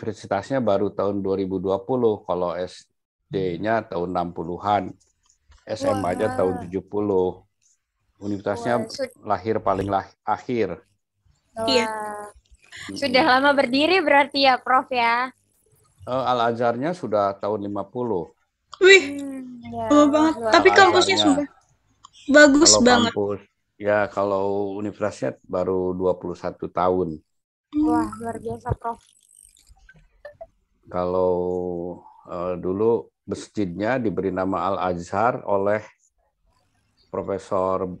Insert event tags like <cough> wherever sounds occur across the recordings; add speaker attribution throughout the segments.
Speaker 1: universitasnya baru tahun 2020, kalau SD-nya hmm. tahun 60-an, SMA-nya tahun 70. Universitasnya Wah, lahir paling lah akhir. Iya. Sudah
Speaker 2: lama berdiri berarti ya, Prof ya?
Speaker 1: Uh, eh, Al Azharnya sudah tahun 50. Wih.
Speaker 2: Hmm, ya.
Speaker 3: Lama banget. Tapi kampusnya sudah bagus kalau banget.
Speaker 1: Kampus, ya, kalau universitasnya baru 21 tahun.
Speaker 3: Wah, luar biasa, Prof.
Speaker 1: Kalau uh, dulu masjidnya diberi nama Al Azhar oleh Profesor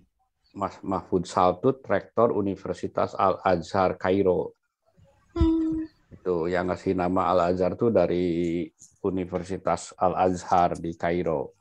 Speaker 1: Mas Mahfud Saltut, rektor Universitas Al Azhar Kairo. Hmm. Itu yang ngasih nama Al Azhar tuh dari Universitas Al Azhar di Kairo.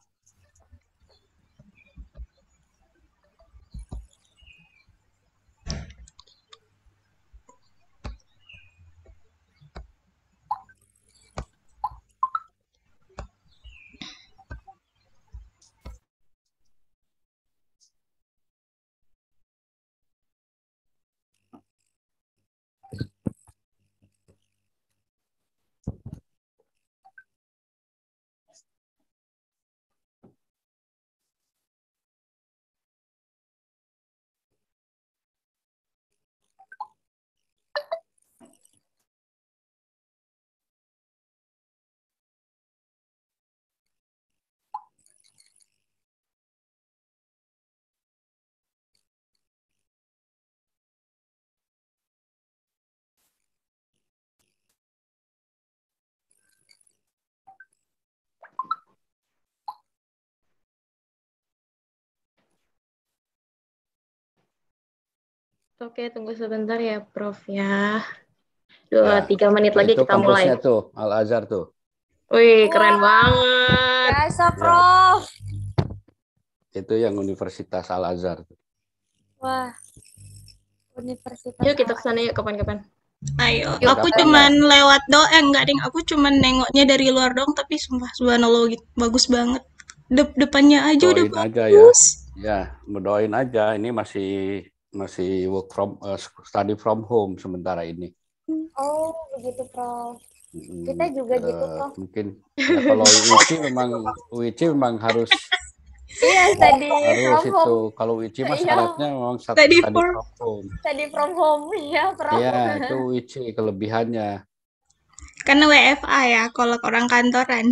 Speaker 2: Oke, tunggu sebentar ya, Prof ya.
Speaker 3: Dua, ya, nah, tiga menit lagi itu kita
Speaker 1: mulai. tuh, Al Azhar tuh.
Speaker 2: Wih, keren Wah, banget. Biasa, ya. Prof.
Speaker 1: Ya. Itu yang Universitas Al Azhar.
Speaker 2: Wah, Universitas. Yuk kita kesana yuk kapan-kapan. Ayo, yuk, aku cuman ya? lewat doang, enggak ding. Aku cuman nengoknya dari luar dong, tapi sumpah subhanallah gitu. bagus banget.
Speaker 1: De depannya aja Doin udah aja ya. bagus. Ya. ya, berdoain aja. Ini masih masih work from uh, study from home sementara ini. Oh, begitu, Prof. Kita juga uh, gitu, Prof. Mungkin ya, kalau <laughs> Wici memang Wici memang harus
Speaker 3: Iya, tadi harus from itu.
Speaker 1: Kalau Wici mas syaratnya memang satu tadi from, home.
Speaker 3: study from home, iya, Prof. Iya, itu
Speaker 1: Wici kelebihannya.
Speaker 3: Karena WFA ya, kalau orang kantoran.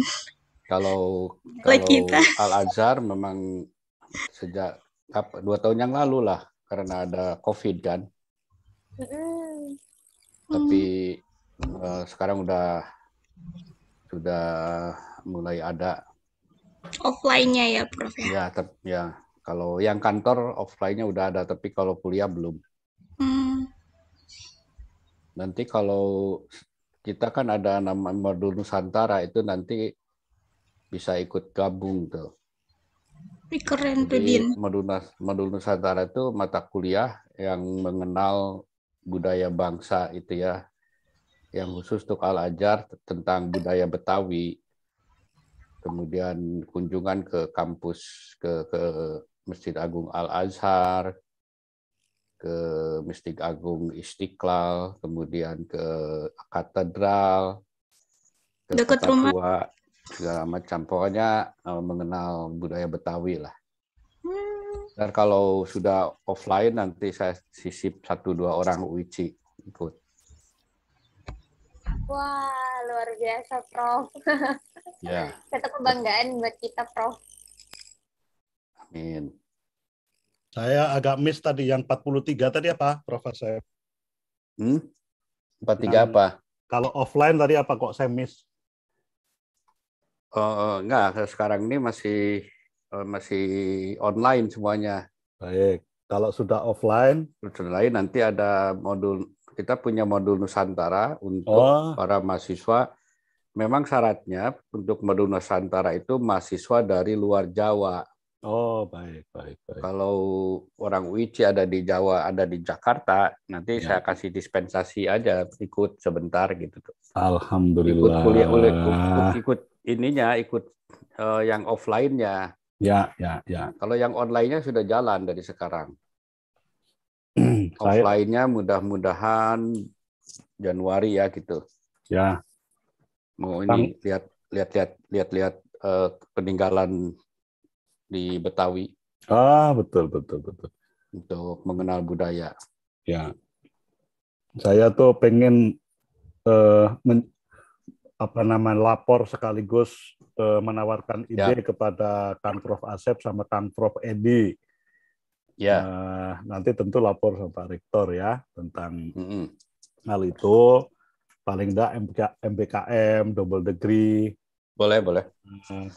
Speaker 1: Kalau kalau Al Azhar memang sejak dua tahun yang lalu lah karena ada COVID kan.
Speaker 4: Mm. Tapi
Speaker 1: uh, sekarang udah sudah mulai ada
Speaker 2: offline-nya ya, Prof
Speaker 3: ya.
Speaker 1: Ya, ya. Kalau yang kantor offline-nya udah ada, tapi kalau kuliah belum. Mm. Nanti kalau kita kan ada nama modul Nusantara itu nanti bisa ikut gabung tuh.
Speaker 3: Ini keren tuh Din.
Speaker 1: Maduna, Nusantara itu mata kuliah yang mengenal budaya bangsa itu ya. Yang khusus untuk Al-Ajar tentang budaya Betawi. Kemudian kunjungan ke kampus, ke, ke Masjid Agung Al-Azhar, ke Masjid Agung Istiqlal, kemudian ke katedral, ke Dekat rumah segala macam. Pokoknya eh, mengenal budaya Betawi lah. Hmm. Dan kalau sudah offline nanti saya sisip satu dua orang Uici ikut.
Speaker 2: Wah,
Speaker 3: luar biasa, Prof. <laughs> Ya. Satu kebanggaan buat kita, Prof.
Speaker 5: Amin. Saya agak miss tadi yang 43 tadi apa, Prof. Saya?
Speaker 1: Hmm? 43 apa?
Speaker 5: Kalau offline tadi apa kok saya miss?
Speaker 1: Uh, enggak, sekarang ini masih eh, masih online semuanya. Baik. Kalau sudah offline, sudah lain nanti ada modul kita punya modul Nusantara untuk oh. para mahasiswa. Memang syaratnya untuk modul Nusantara itu mahasiswa dari luar Jawa. Oh, baik, baik, baik. Kalau orang UIC ada di Jawa, ada di Jakarta, nanti ya. saya kasih dispensasi aja ikut sebentar gitu tuh.
Speaker 5: Alhamdulillah. Ikut kuliah,
Speaker 1: ikut ininya ikut uh, yang offline-nya.
Speaker 5: Ya, ya,
Speaker 1: ya. Nah, kalau yang online-nya sudah jalan dari sekarang. <clears throat> offline-nya mudah-mudahan Januari ya gitu. Ya. Mau ini lihat lihat-lihat lihat-lihat uh, eh, peninggalan
Speaker 5: di Betawi. Ah, betul betul betul. Untuk mengenal budaya. Ya. Saya tuh pengen uh, men apa namanya lapor sekaligus eh, menawarkan ya. ide ya. kepada Kang Prof Asep sama Kang Prof Edi. Ya. Uh, nanti tentu lapor sama Pak Rektor ya tentang mm -hmm. hal itu. Paling enggak MBK, MBKM, double degree. Boleh, boleh. Uh,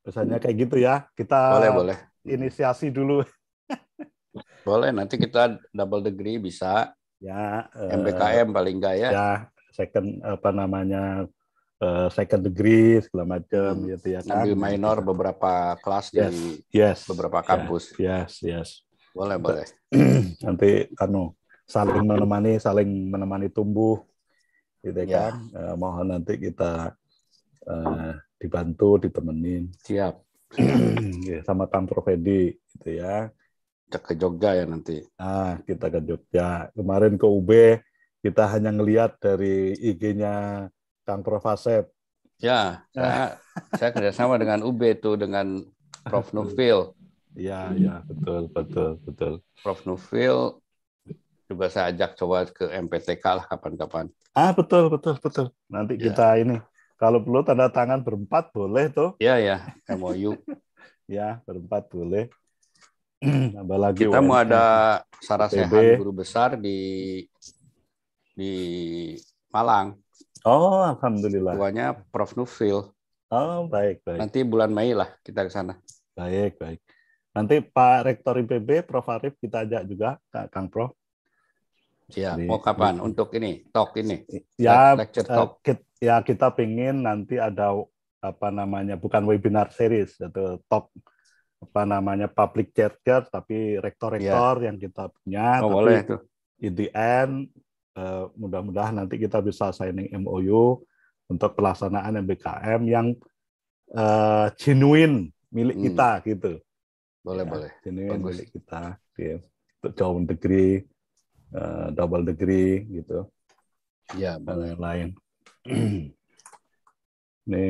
Speaker 5: biasanya kayak gitu ya. Kita boleh, boleh. inisiasi dulu. <laughs> boleh, nanti kita double
Speaker 1: degree bisa. Ya. Uh, eh, MBKM paling enggak ya. Ya,
Speaker 5: second apa namanya Eh, second degree segala macam hmm. gitu ya kan. Ambil minor gitu. beberapa kelas yes. di yes. beberapa
Speaker 1: kampus. Yes, yes. Boleh, boleh.
Speaker 5: <clears throat> Nanti anu saling menemani, saling menemani tumbuh gitu ya. Iya. kan. Uh, mohon nanti kita uh, dibantu, ditemenin. Siap. <clears throat> ya, sama Kang Profedi gitu ya. Kita ke Jogja ya nanti. Ah, kita ke Jogja. Kemarin ke UB kita hanya ngelihat dari IG-nya Kang Prof. Asep.
Speaker 1: Ya, ya, saya, saya kerjasama dengan UB itu dengan Prof. Nufil. Ya, ya, betul, betul, betul. Prof. Nufil juga saya ajak coba ke MPTK lah kapan-kapan.
Speaker 5: Ah, betul, betul, betul. Nanti ya. kita ini kalau perlu tanda tangan berempat boleh tuh. Ya, ya, MOU. <laughs> ya, berempat boleh. Tambah <clears throat> lagi kita mau ada sarasehan guru
Speaker 1: besar di di Malang. Oh, alhamdulillah. Tuanya Prof Nufil. Oh, baik, baik. Nanti bulan Mei lah kita ke sana.
Speaker 5: Baik, baik. Nanti Pak Rektor IPB, Prof Arif kita ajak juga, Kak Kang Prof.
Speaker 1: Ya, Jadi, mau kapan ya. untuk ini talk ini? Ya, lecture eh, talk.
Speaker 5: Kita, ya kita pingin nanti ada apa namanya bukan webinar series atau talk apa namanya public chat, tapi rektor-rektor ya. yang kita punya. Oh, tapi boleh itu. In the end Eh, mudah-mudahan nanti kita bisa signing MOU untuk pelaksanaan MBKM yang uh, genuine milik hmm. kita gitu. Boleh, ya, boleh. Genuine Bagus. milik kita. Gitu. Ya. Untuk jauh degree, uh, double degree gitu. Ya, dan lain-lain. <clears throat> ini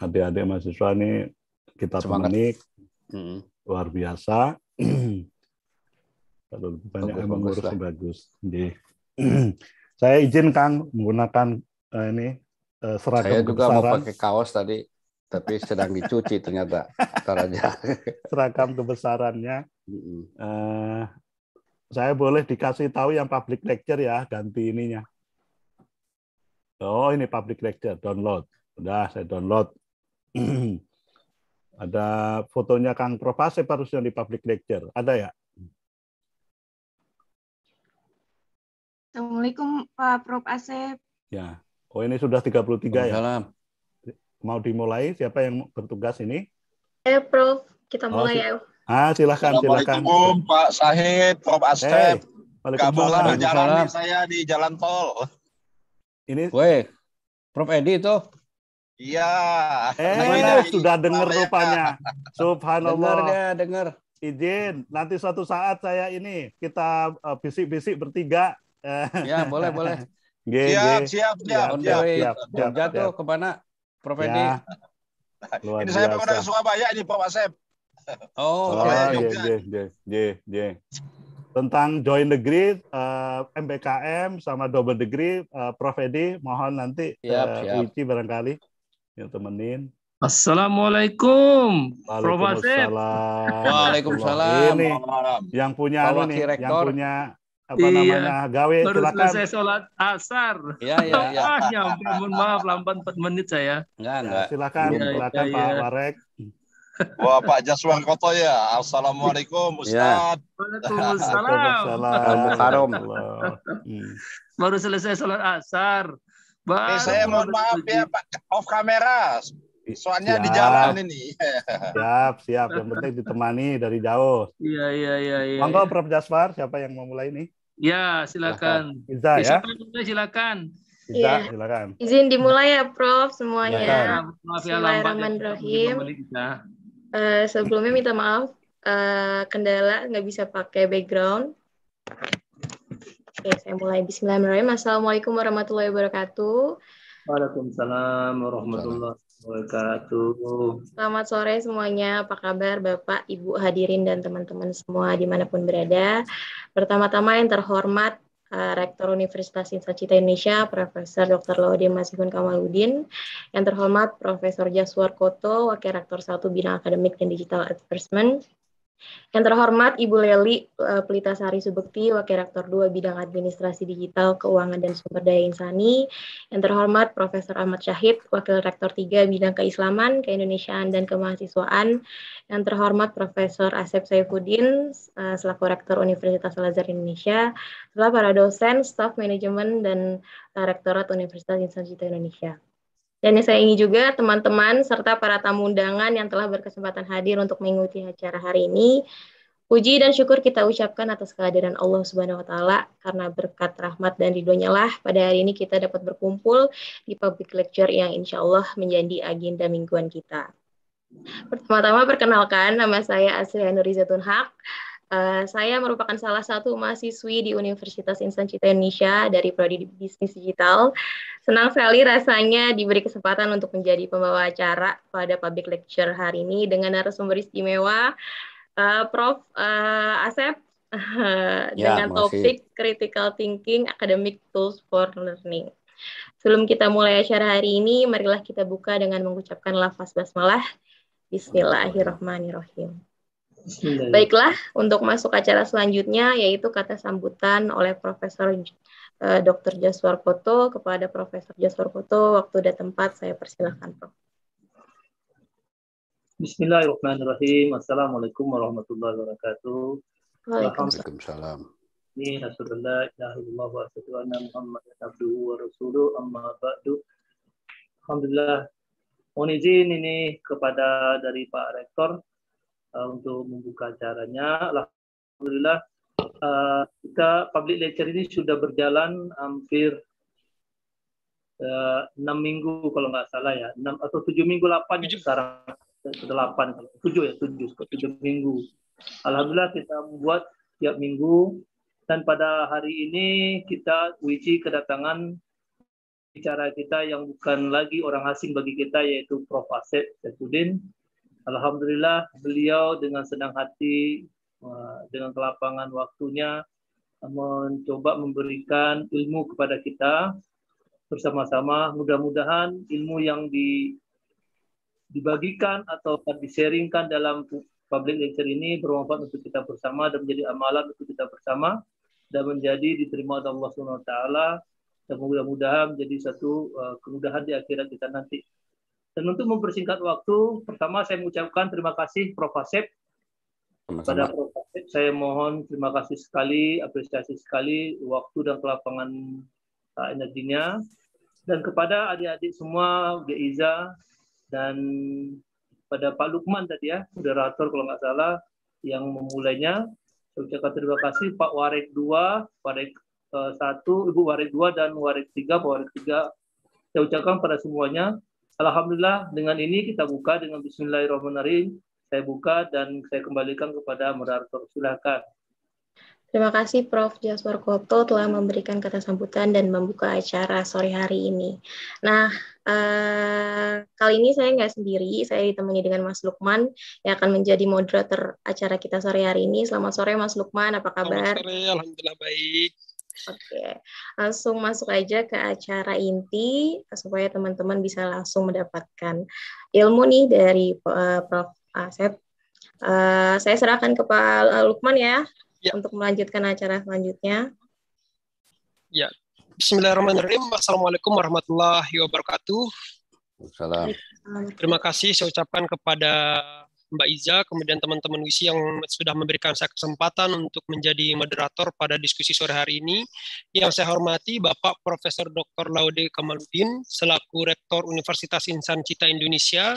Speaker 5: adik-adik mahasiswa nih kita Semangat. temani hmm. luar biasa. Kalau banyak bagus, emang bagus, bagus. Di. <clears throat> saya izin Kang menggunakan uh, ini uh, seragam Saya juga kebesaran. mau pakai
Speaker 1: kaos tadi tapi sedang dicuci ternyata. <laughs> aja.
Speaker 5: seragam kebesarannya. Uh, saya boleh dikasih tahu yang public lecture ya ganti ininya. Oh, ini public lecture download. Udah saya download. <clears throat> Ada fotonya Kang Prof harusnya di public lecture. Ada ya?
Speaker 3: Assalamualaikum Pak Prof. Asep.
Speaker 5: Ya. Oh ini sudah 33 ya? Salam. Mau dimulai? Siapa yang bertugas ini?
Speaker 2: Eh Prof, kita
Speaker 5: oh, mulai ya. Ah, silakan, silakan. Pak Sahid, Prof. Asep. Hey, Kabola berjalan saya di jalan tol. Ini Weh, Prof. Edi itu Iya. Eh, sudah dengar rupanya. Subhanallah. Dengar ya, dengar. Izin, nanti suatu saat saya ini kita eh, bisik-bisik bertiga ya boleh boleh. G, siap, siap, ya, siap, siap, siap, siap, siap, siap, siap, kemana, Prof. Edi? Ya. siap, ini siap, saya siap, Surabaya ini Pak Wasep. Oh, siap, siap, siap, siap, siap, siap, Tentang join the grid, uh, eh, MBKM sama double degree, uh, Prof. Edi mohon nanti siap, uh, siap. barangkali yang temenin. Assalamualaikum, Prof. Wasep. Waalaikumsalam. Ini yang punya Pak ini, yang punya
Speaker 6: apa iya. namanya gawe baru silakan. selesai sholat asar ya ya ya ya mohon maaf lambat 4 menit saya enggak ya, enggak silakan ya, silakan ya, Pak ya.
Speaker 4: Wah Pak Jaswan Koto ya, Assalamualaikum iya. Ustaz. Ya.
Speaker 6: Waalaikumsalam. Baru selesai sholat asar.
Speaker 5: Baru eh, saya mohon
Speaker 6: maaf
Speaker 7: ya Pak, off kamera. Soalnya siap. di jalan ini. <laughs> siap,
Speaker 5: siap. Yang penting ditemani dari jauh. Iya, iya, iya. Ya, Monggo iya. Prof Jaswar, siapa yang mau mulai nih? Ya, silakan. Iza, ya. Siapa silakan. Iza, ya. silakan. Izin dimulai
Speaker 2: ya, Prof. Semuanya. Ya, ya, ya. Bismillahirrahmanirrahim. Uh, sebelumnya minta maaf uh, kendala nggak bisa pakai background. Oke, saya mulai. Bismillahirrahmanirrahim. Assalamualaikum warahmatullahi wabarakatuh.
Speaker 6: Waalaikumsalam warahmatullahi Selamat
Speaker 2: sore semuanya. Apa kabar Bapak, Ibu hadirin dan teman-teman semua dimanapun berada. Pertama-tama yang terhormat eh, Rektor Universitas Insan Cita Indonesia, Profesor Dr. Laude Masihun Kamaludin, yang terhormat Profesor Jaswar Koto, Wakil Rektor Satu Bidang Akademik dan Digital Advertisement, yang terhormat Ibu Leli eh, Pelita Sari Subekti, Wakil Rektor 2 Bidang Administrasi Digital, Keuangan dan Sumber Daya Insani. Yang terhormat Profesor Ahmad Syahid, Wakil Rektor 3 Bidang Keislaman, Keindonesiaan dan Kemahasiswaan. Yang terhormat Profesor Asep Saifuddin, eh, selaku Rektor Universitas Al-Azhar Indonesia, serta para dosen, staff manajemen, dan Rektorat Universitas Insan Indonesia. Dan yang saya ingin juga teman-teman serta para tamu undangan yang telah berkesempatan hadir untuk mengikuti acara hari ini. Puji dan syukur kita ucapkan atas kehadiran Allah Subhanahu wa taala karena berkat rahmat dan ridhonya lah pada hari ini kita dapat berkumpul di public lecture yang insya Allah menjadi agenda mingguan kita. Pertama-tama perkenalkan nama saya Asri Nurizatun Haq Eh, saya merupakan salah satu mahasiswi di Universitas Insan Cita Indonesia dari Prodi Bisnis Digital. Senang sekali rasanya diberi kesempatan untuk menjadi pembawa acara pada public lecture hari ini dengan narasumber istimewa, uh, Prof. Uh, Asep, <laughs> ya, dengan topik Critical Thinking Academic Tools for Learning. Sebelum kita mulai acara hari ini, marilah kita buka dengan mengucapkan lafaz basmalah. Bismillahirrahmanirrahim. Iya, iya. Baiklah, untuk masuk acara selanjutnya yaitu kata sambutan oleh Profesor uh, eh, Dr. Jaswar Koto kepada Profesor Jaswar Koto waktu dan tempat saya persilahkan Prof.
Speaker 6: Bismillahirrahmanirrahim. Assalamualaikum warahmatullahi wabarakatuh. Waalaikumsalam. Ini Rasulullah ilaha wa asyhadu anna abduhu wa rasuluh amma ba'du. Alhamdulillah mohon izin ini kepada dari Pak Rektor uh, untuk membuka acaranya. Alhamdulillah uh, kita public lecture ini sudah berjalan hampir eh, enam uh, minggu kalau nggak salah ya, 6, atau tujuh minggu delapan ya sekarang delapan tujuh ya tujuh tujuh minggu. Alhamdulillah kita membuat tiap minggu dan pada hari ini kita uji kedatangan bicara kita yang bukan lagi orang asing bagi kita yaitu Prof. Asep Sefudin Alhamdulillah beliau dengan senang hati, eh, dengan kelapangan waktunya mencoba memberikan ilmu kepada kita bersama-sama. Mudah-mudahan ilmu yang di, dibagikan atau diseringkan dalam public lecture ini bermanfaat untuk kita bersama dan menjadi amalan untuk kita bersama dan menjadi diterima oleh Allah Subhanahu wa taala dan mudah-mudahan menjadi satu eh, kemudahan di akhirat kita nanti. Dan untuk mempersingkat waktu, pertama saya mengucapkan terima kasih Prof. Asep.
Speaker 7: Pada Prof.
Speaker 6: Asep, saya mohon terima kasih sekali, apresiasi sekali waktu dan kelapangan uh, energinya. Dan kepada adik-adik semua, Geiza, dan pada Pak Lukman tadi ya, moderator kalau nggak salah, yang memulainya. Saya ucapkan terima kasih Pak Warik 2, Warik 1, uh, Ibu Warik 2, dan Warik 3, Pak Warik 3. Saya ucapkan pada semuanya, Alhamdulillah dengan ini kita buka dengan Bismillahirrahmanirrahim. Saya buka dan saya kembalikan kepada moderator. Silakan.
Speaker 2: Terima kasih Prof. Jaswar Kopto telah memberikan kata sambutan dan membuka acara sore hari ini. Nah, eh, kali ini saya nggak sendiri, saya ditemani dengan Mas Lukman yang akan menjadi moderator acara kita sore hari ini. Selamat sore Mas Lukman, apa kabar? Selamat sore,
Speaker 4: Alhamdulillah baik.
Speaker 2: Oke, langsung masuk aja ke acara inti eh, supaya teman-teman bisa langsung mendapatkan ilmu nih dari uh, Prof. Asep. Uh, saya serahkan ke Pak eh, Lukman ya, ya. untuk melanjutkan acara selanjutnya.
Speaker 4: Ya, Bismillahirrahmanirrahim. Assalamualaikum warahmatullahi wabarakatuh. Salam. Terima kasih saya ucapkan kepada Mbak Iza, kemudian teman-teman WISI yang sudah memberikan saya kesempatan untuk menjadi moderator pada diskusi sore hari ini. Yang saya hormati Bapak Profesor Dr. Laude Kamaludin, selaku Rektor Universitas Insan Cita Indonesia.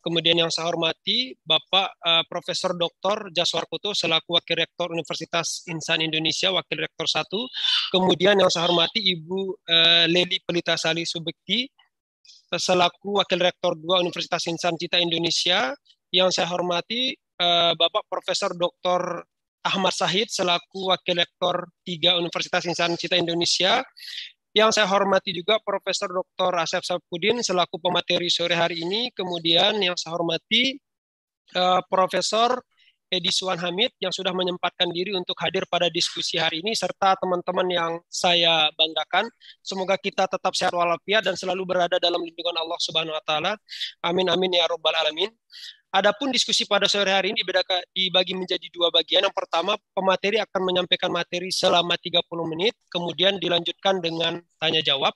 Speaker 4: Kemudian yang saya hormati Bapak uh, Profesor Dr. Jaswar Kuto selaku Wakil Rektor Universitas Insan Indonesia, Wakil Rektor 1. Kemudian yang saya hormati Ibu uh, Leli Pelita Sali Subekti, selaku Wakil Rektor 2 Universitas Insan Cita Indonesia, yang saya hormati eh, Bapak Profesor Dr. Ahmad Sahid selaku Wakil Rektor Tiga Universitas Insan Cita Indonesia. Yang saya hormati juga Profesor Dr. Asep Sapudin selaku pemateri sore hari ini. Kemudian yang saya hormati eh, Profesor Edi Suwan Hamid yang sudah menyempatkan diri untuk hadir pada diskusi hari ini serta teman-teman yang saya banggakan. Semoga kita tetap sehat walafiat dan selalu berada dalam lindungan Allah Subhanahu wa taala. Amin amin ya rabbal alamin. Adapun diskusi pada sore hari ini dibagi menjadi dua bagian. Yang pertama, pemateri akan menyampaikan materi selama 30 menit, kemudian dilanjutkan dengan tanya jawab.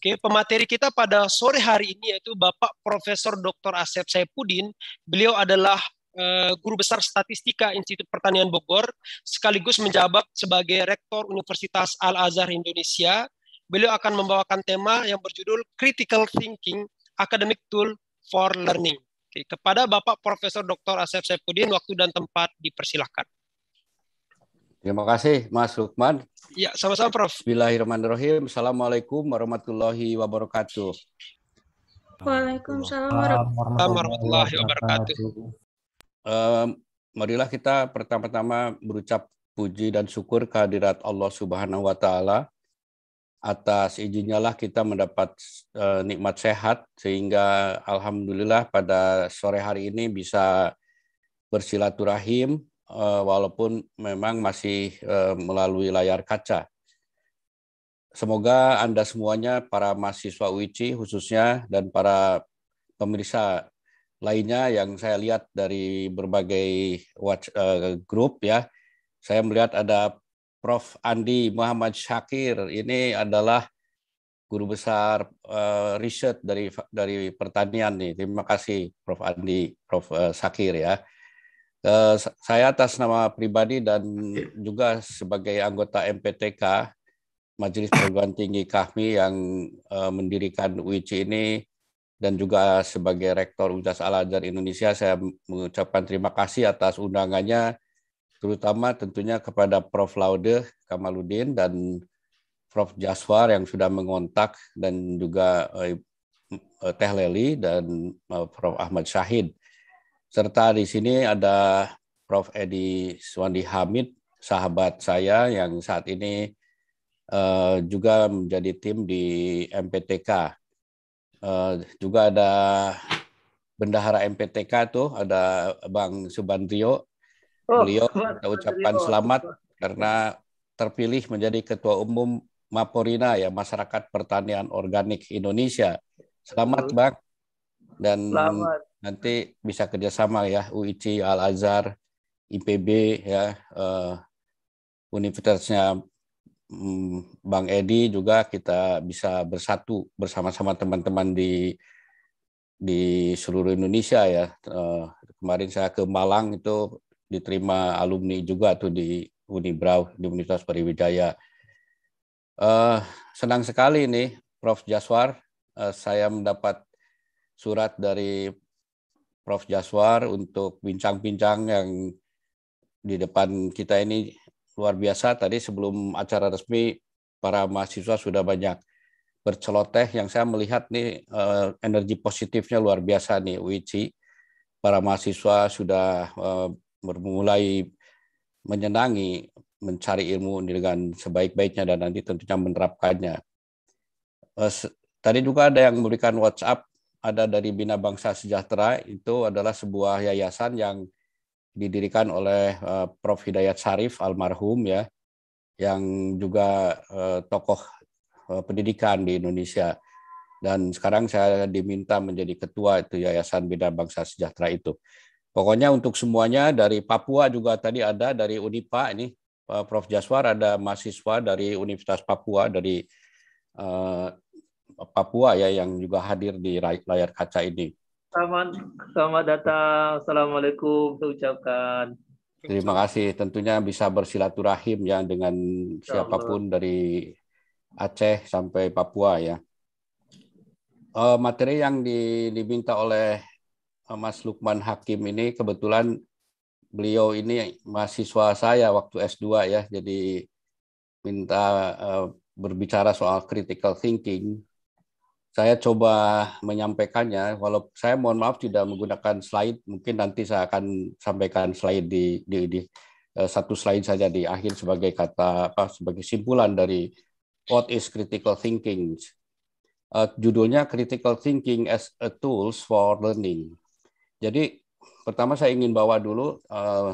Speaker 4: Oke, pemateri kita pada sore hari ini yaitu Bapak Profesor Dr. Asep Saipudin. Beliau adalah Eh, guru besar statistika Institut Pertanian Bogor, sekaligus menjabat sebagai rektor Universitas Al Azhar Indonesia. Beliau akan membawakan tema yang berjudul Critical Thinking: Academic Tool for Learning. Oke, kepada Bapak Profesor Dr. Asep Saifuddin, waktu dan tempat dipersilahkan.
Speaker 1: Terima kasih Mas Lukman. Ya, sama-sama Prof. Bismillahirrahmanirrahim. Assalamualaikum warahmatullahi wabarakatuh.
Speaker 3: Waalaikumsalam
Speaker 6: warahmatullahi wabarakatuh
Speaker 1: marilah kita pertama-tama berucap puji dan syukur kehadirat Allah Subhanahu wa taala atas izinnya lah kita mendapat uh, nikmat sehat sehingga alhamdulillah pada sore hari ini bisa bersilaturahim uh, walaupun memang masih uh, melalui layar kaca. Semoga Anda semuanya para mahasiswa UICI khususnya dan para pemirsa lainnya yang saya lihat dari berbagai watch, uh, eh, grup ya. Saya melihat ada Prof. Andi Muhammad Syakir ini adalah guru besar uh, riset dari dari pertanian nih. Terima kasih Prof. Andi, Prof. Uh, Syakir ya. Uh, saya atas nama pribadi dan juga sebagai anggota MPTK Majelis Perguruan Tinggi Kahmi yang uh, mendirikan UIC ini dan juga sebagai Rektor Universitas Al-Azhar Indonesia saya mengucapkan terima kasih atas undangannya terutama tentunya kepada Prof. Laude Kamaludin dan Prof. Jaswar yang sudah mengontak dan juga eh, eh, Teh Leli dan eh, Prof. Ahmad Syahid. Serta di sini ada Prof. Edi Suwandi Hamid, sahabat saya yang saat ini juga menjadi tim di MPTK. Eh, juga ada bendahara MPTK tuh ada Bang Subandrio. Oh, Beliau kita ucapkan selamat karena terpilih menjadi ketua umum Maporina ya Masyarakat Pertanian Organik Indonesia. Selamat Bang dan selamat. nanti bisa kerjasama ya UIC Al Azhar, IPB ya uh, Universitasnya Hmm, Bang Edi juga kita bisa bersatu bersama-sama teman-teman di di seluruh Indonesia ya. Eh, kemarin saya ke Malang itu diterima alumni juga tuh di Unibraw di Universitas Pariwijaya. Eh, senang sekali nih Prof Jaswar. Eh, saya mendapat surat dari Prof Jaswar untuk bincang-bincang yang di depan kita ini luar biasa tadi sebelum acara resmi para mahasiswa sudah banyak berceloteh yang saya melihat nih eh, energi positifnya luar biasa nih UIC para mahasiswa sudah eh, bermulai menyenangi mencari ilmu dengan sebaik-baiknya dan nanti tentunya menerapkannya. Eh, tadi juga ada yang memberikan WhatsApp ada dari Bina Bangsa Sejahtera itu adalah sebuah yayasan yang didirikan oleh eh, Prof Hidayat Sarif almarhum ya yang juga eh, tokoh eh, pendidikan di Indonesia dan sekarang saya diminta menjadi ketua itu Yayasan Bina Bangsa Sejahtera itu. Pokoknya untuk semuanya dari Papua juga tadi ada dari Unipa ini Prof Jaswar ada mahasiswa dari Universitas Papua dari Papua ya yang juga hadir di layar kaca ini.
Speaker 6: Selamat, selamat datang. Assalamualaikum. Saya ucapkan.
Speaker 1: Terima kasih. Tentunya bisa bersilaturahim ya dengan siapapun dari Aceh sampai Papua ya. Eh, materi yang diminta oleh eh, Mas Lukman Hakim ini kebetulan beliau ini mahasiswa saya waktu S2 ya, jadi minta eh, berbicara soal critical thinking saya coba menyampaikannya. Walau saya mohon maaf tidak menggunakan slide, mungkin nanti saya akan sampaikan slide di, di, di eh, satu slide saja di akhir sebagai kata apa sebagai simpulan dari what is critical thinking. Uh, judulnya critical thinking as a tools for learning. Jadi pertama saya ingin bawa dulu uh,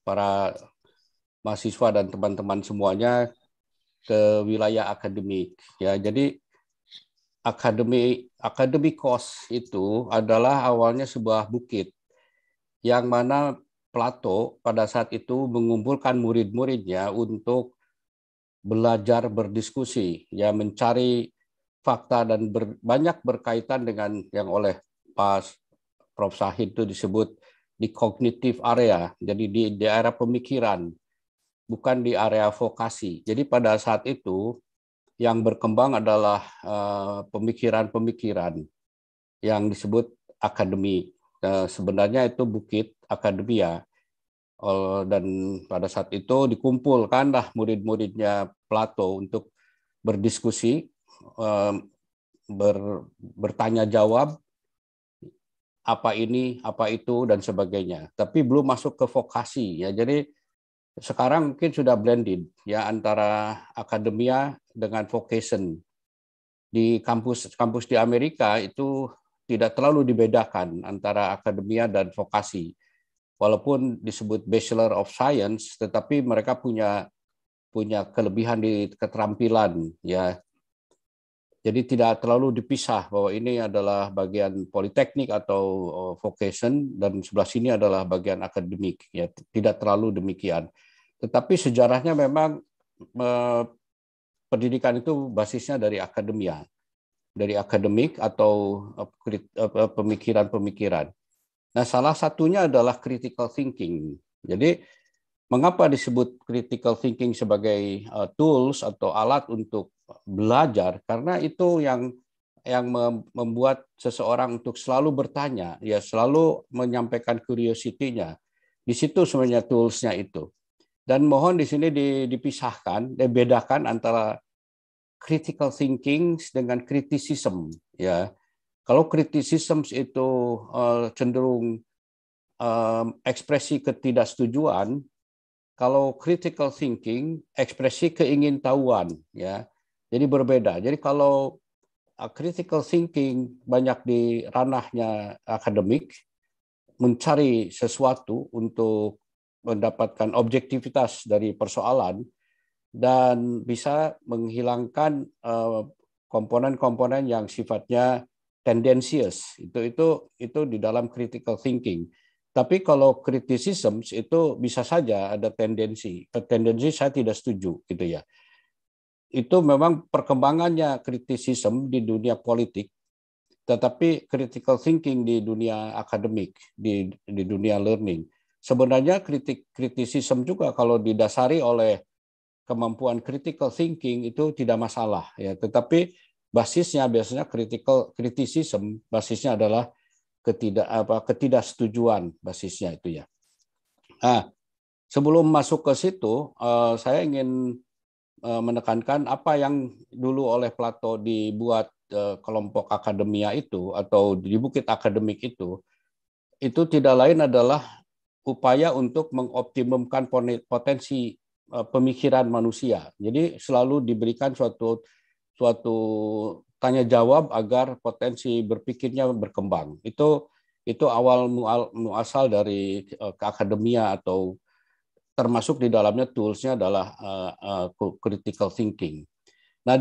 Speaker 1: para mahasiswa dan teman-teman semuanya ke wilayah akademik ya. Jadi Akademi Akademi Kos itu adalah awalnya sebuah bukit yang mana Plato pada saat itu mengumpulkan murid-muridnya untuk belajar berdiskusi, ya mencari fakta dan ber, banyak berkaitan dengan yang oleh pas Prof Sahid itu disebut di kognitif area, jadi di, daerah pemikiran, bukan di area vokasi. Jadi pada saat itu yang berkembang adalah eh, pemikiran-pemikiran yang disebut akademi. Nah, sebenarnya itu bukit akademia dan pada saat itu dikumpulkanlah murid-muridnya Plato untuk berdiskusi, eh, ber, bertanya jawab apa ini, apa itu dan sebagainya. Tapi belum masuk ke vokasi ya. Jadi sekarang mungkin sudah blended ya antara akademia dengan vocation. Di kampus kampus di Amerika itu tidak terlalu dibedakan antara akademia dan vokasi. Walaupun disebut Bachelor of Science, tetapi mereka punya punya kelebihan di keterampilan ya jadi tidak terlalu dipisah bahwa ini adalah bagian politeknik atau oh, vocation dan sebelah sini adalah bagian akademik ya tidak terlalu demikian. Tetapi sejarahnya memang pendidikan itu basisnya dari akademia, dari akademik atau eh, eh, eh, pemikiran-pemikiran. Nah, salah satunya adalah critical thinking. Jadi mengapa disebut critical thinking sebagai tools atau alat untuk belajar karena itu yang yang membuat seseorang untuk selalu bertanya, ya selalu menyampaikan curiosity-nya. Di situ sebenarnya tools-nya itu. Dan mohon di sini dipisahkan, dibedakan antara critical thinking dengan criticism, ya. Kalau criticism itu eh, cenderung eh, ekspresi ketidaksetujuan, kalau critical thinking ekspresi keingintahuan, ya jadi berbeda. Jadi kalau uh, critical thinking banyak di ranahnya akademik, mencari sesuatu untuk mendapatkan objektivitas dari persoalan dan bisa menghilangkan uh, komponen-komponen yang sifatnya tendensius. Itu itu itu di dalam critical thinking. Tapi kalau criticisms itu bisa saja ada tendensi. Tendensi saya tidak setuju gitu ya itu memang perkembangannya kritisisme di dunia politik, tetapi critical thinking di dunia akademik, di, di dunia learning. Sebenarnya kritik kritisisme juga kalau didasari oleh kemampuan critical thinking itu tidak masalah ya, tetapi basisnya biasanya critical criticism basisnya adalah ketidak apa ketidaksetujuan basisnya itu ya. Nah, sebelum masuk ke situ, eh, saya ingin Eh, menekankan apa yang dulu oleh Plato dibuat eh, kelompok akademia itu atau di bukit akademik itu itu tidak lain adalah upaya untuk mengoptimumkan potensi eh, pemikiran manusia. Jadi selalu diberikan suatu suatu tanya jawab agar potensi berpikirnya berkembang. Itu itu awal muasal dari keakademia atau termasuk di dalamnya toolsnya adalah uh, uh, critical thinking. Nah,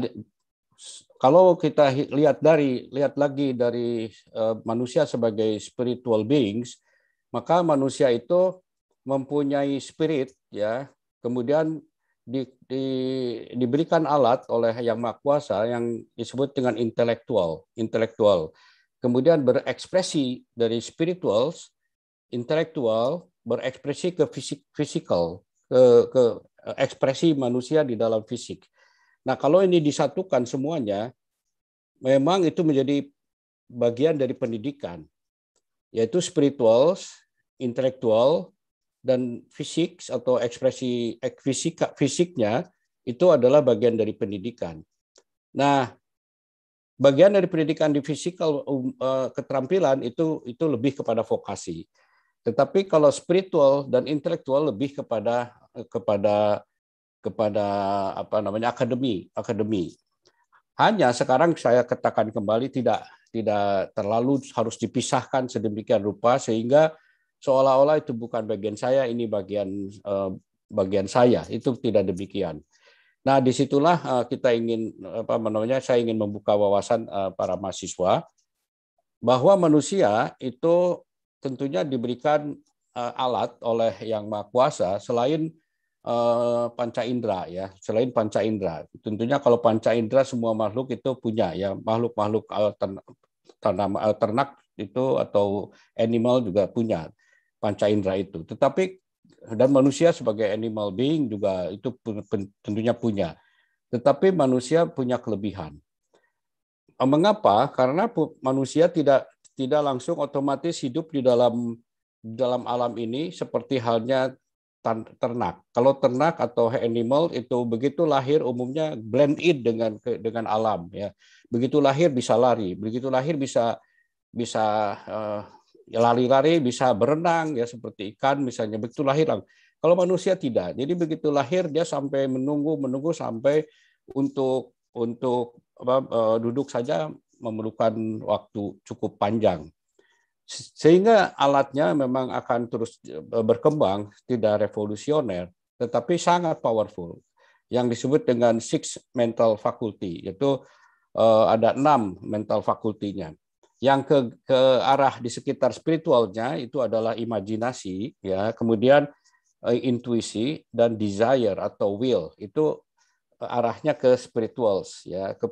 Speaker 1: kalau kita lihat dari lihat lagi dari uh, manusia sebagai spiritual beings, maka manusia itu mempunyai spirit ya, kemudian di, di, diberikan alat oleh yang maha kuasa yang disebut dengan intelektual, intelektual. Kemudian berekspresi dari spirituals, intelektual, berekspresi ke fisik fisikal ke, ke eh, ekspresi manusia di dalam fisik. Nah, kalau ini disatukan semuanya memang itu menjadi bagian dari pendidikan yaitu spiritual, intelektual dan fisik atau ekspresi fisika fisiknya itu adalah bagian dari pendidikan. Nah, bagian dari pendidikan di fisikal um, eh, keterampilan itu itu lebih kepada vokasi. Tetapi kalau spiritual dan intelektual lebih kepada kepada kepada apa namanya akademi, akademi. Hanya sekarang saya katakan kembali tidak tidak terlalu harus dipisahkan sedemikian rupa sehingga seolah-olah itu bukan bagian saya, ini bagian eh, bagian saya. Itu tidak demikian. Nah, disitulah eh, kita ingin apa namanya? Saya ingin membuka wawasan eh, para mahasiswa bahwa manusia itu tentunya diberikan eh, alat oleh yang maha kuasa selain eh, panca indera ya selain panca indera tentunya kalau panca indera semua makhluk itu punya ya makhluk makhluk tanam ternak itu atau animal juga punya panca indera itu tetapi dan manusia sebagai animal being juga itu tentunya punya tetapi manusia punya kelebihan mengapa karena manusia tidak tidak langsung otomatis hidup di dalam dalam alam ini seperti halnya ternak. Kalau ternak atau animal itu begitu lahir umumnya blend in dengan dengan alam ya. Begitu lahir bisa lari, begitu lahir bisa bisa uh, lari-lari, bisa berenang ya seperti ikan misalnya begitu lahir. Kalau manusia tidak. Jadi begitu lahir dia sampai menunggu menunggu sampai untuk untuk apa, uh, duduk saja memerlukan waktu cukup panjang. Sehingga alatnya memang akan terus eh, berkembang, tidak revolusioner, tetapi sangat powerful. Yang disebut dengan six mental faculty, yaitu eh, ada enam mental fakultinya. Yang ke, ke arah di sekitar spiritualnya itu adalah imajinasi, ya, kemudian eh, intuisi dan desire atau will itu arahnya ke spirituals ya ke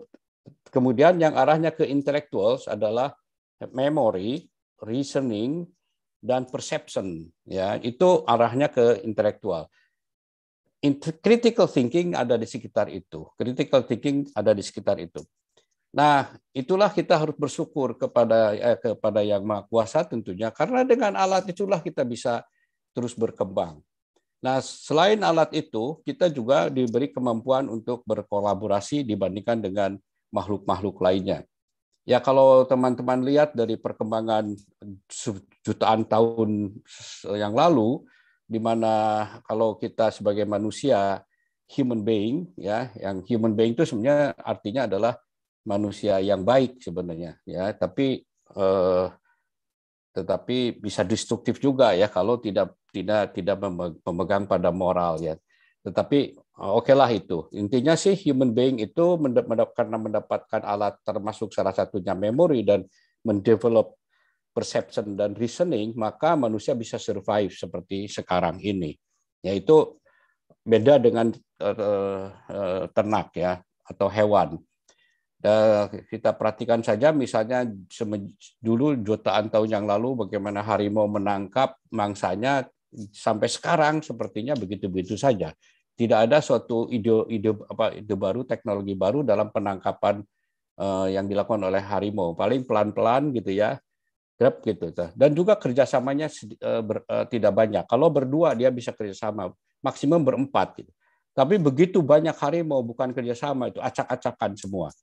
Speaker 1: Kemudian yang arahnya ke intellectuals adalah memory, reasoning, dan perception. Ya, itu arahnya ke intelektual. Critical thinking ada di sekitar itu. Critical thinking ada di sekitar itu. Nah, itulah kita harus bersyukur kepada eh, kepada Yang Maha Kuasa tentunya karena dengan alat itulah kita bisa terus berkembang. Nah, selain alat itu, kita juga diberi kemampuan untuk berkolaborasi dibandingkan dengan makhluk-makhluk lainnya. Ya kalau teman-teman lihat dari perkembangan jutaan tahun yang lalu, di mana kalau kita sebagai manusia human being ya, yang human being itu sebenarnya artinya adalah manusia yang baik sebenarnya ya, tapi eh, tetapi bisa destruktif juga ya kalau tidak tidak tidak memegang pada moral ya. Tetapi Oh, Oke okay lah itu. Intinya sih human being itu mendap karena mendapatkan alat termasuk salah satunya memori dan mendevelop perception dan reasoning, maka manusia bisa survive seperti sekarang ini. Yaitu beda dengan eh, eh, ternak ya atau hewan. Kita perhatikan saja misalnya dulu jutaan tahun yang lalu bagaimana harimau menangkap mangsanya sampai sekarang sepertinya begitu-begitu saja tidak ada suatu ide ide apa ide baru teknologi baru dalam penangkapan uh, yang dilakukan oleh harimau paling pelan-pelan gitu ya grab gitu dan juga kerjasamanya uh, ber, uh, tidak banyak kalau berdua dia bisa kerjasama maksimum berempat gitu tapi begitu banyak harimau bukan kerjasama itu acak-acakan semua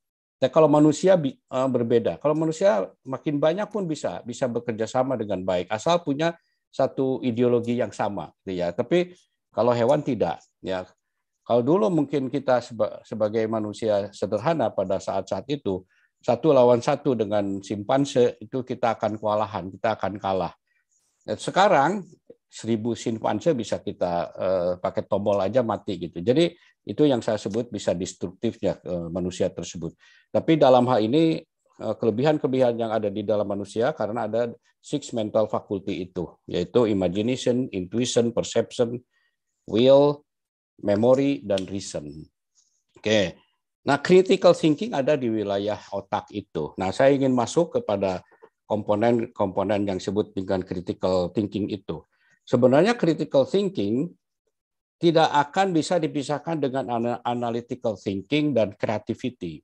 Speaker 1: dan kalau manusia berbeda kalau manusia makin banyak pun bisa bisa bekerja sama dengan baik asal punya satu ideologi yang sama gitu ya tapi kalau hewan tidak, ya. Kalau dulu mungkin kita sebagai manusia sederhana pada saat-saat itu satu lawan satu dengan simpanse itu kita akan kewalahan, kita akan kalah. Dan sekarang seribu simpanse bisa kita uh, pakai tombol aja mati gitu. Jadi itu yang saya sebut bisa destruktifnya uh, manusia tersebut. Tapi dalam hal ini eh, kelebihan-kelebihan yang ada di dalam manusia karena ada six mental faculty itu, yaitu imagination, intuition, perception, will, memory, dan reason. Oke. Nah, critical thinking ada di wilayah otak itu. Nah, saya ingin masuk kepada komponen-komponen yang disebut dengan critical thinking itu. Sebenarnya critical thinking tidak akan bisa dipisahkan dengan analytical thinking dan creativity.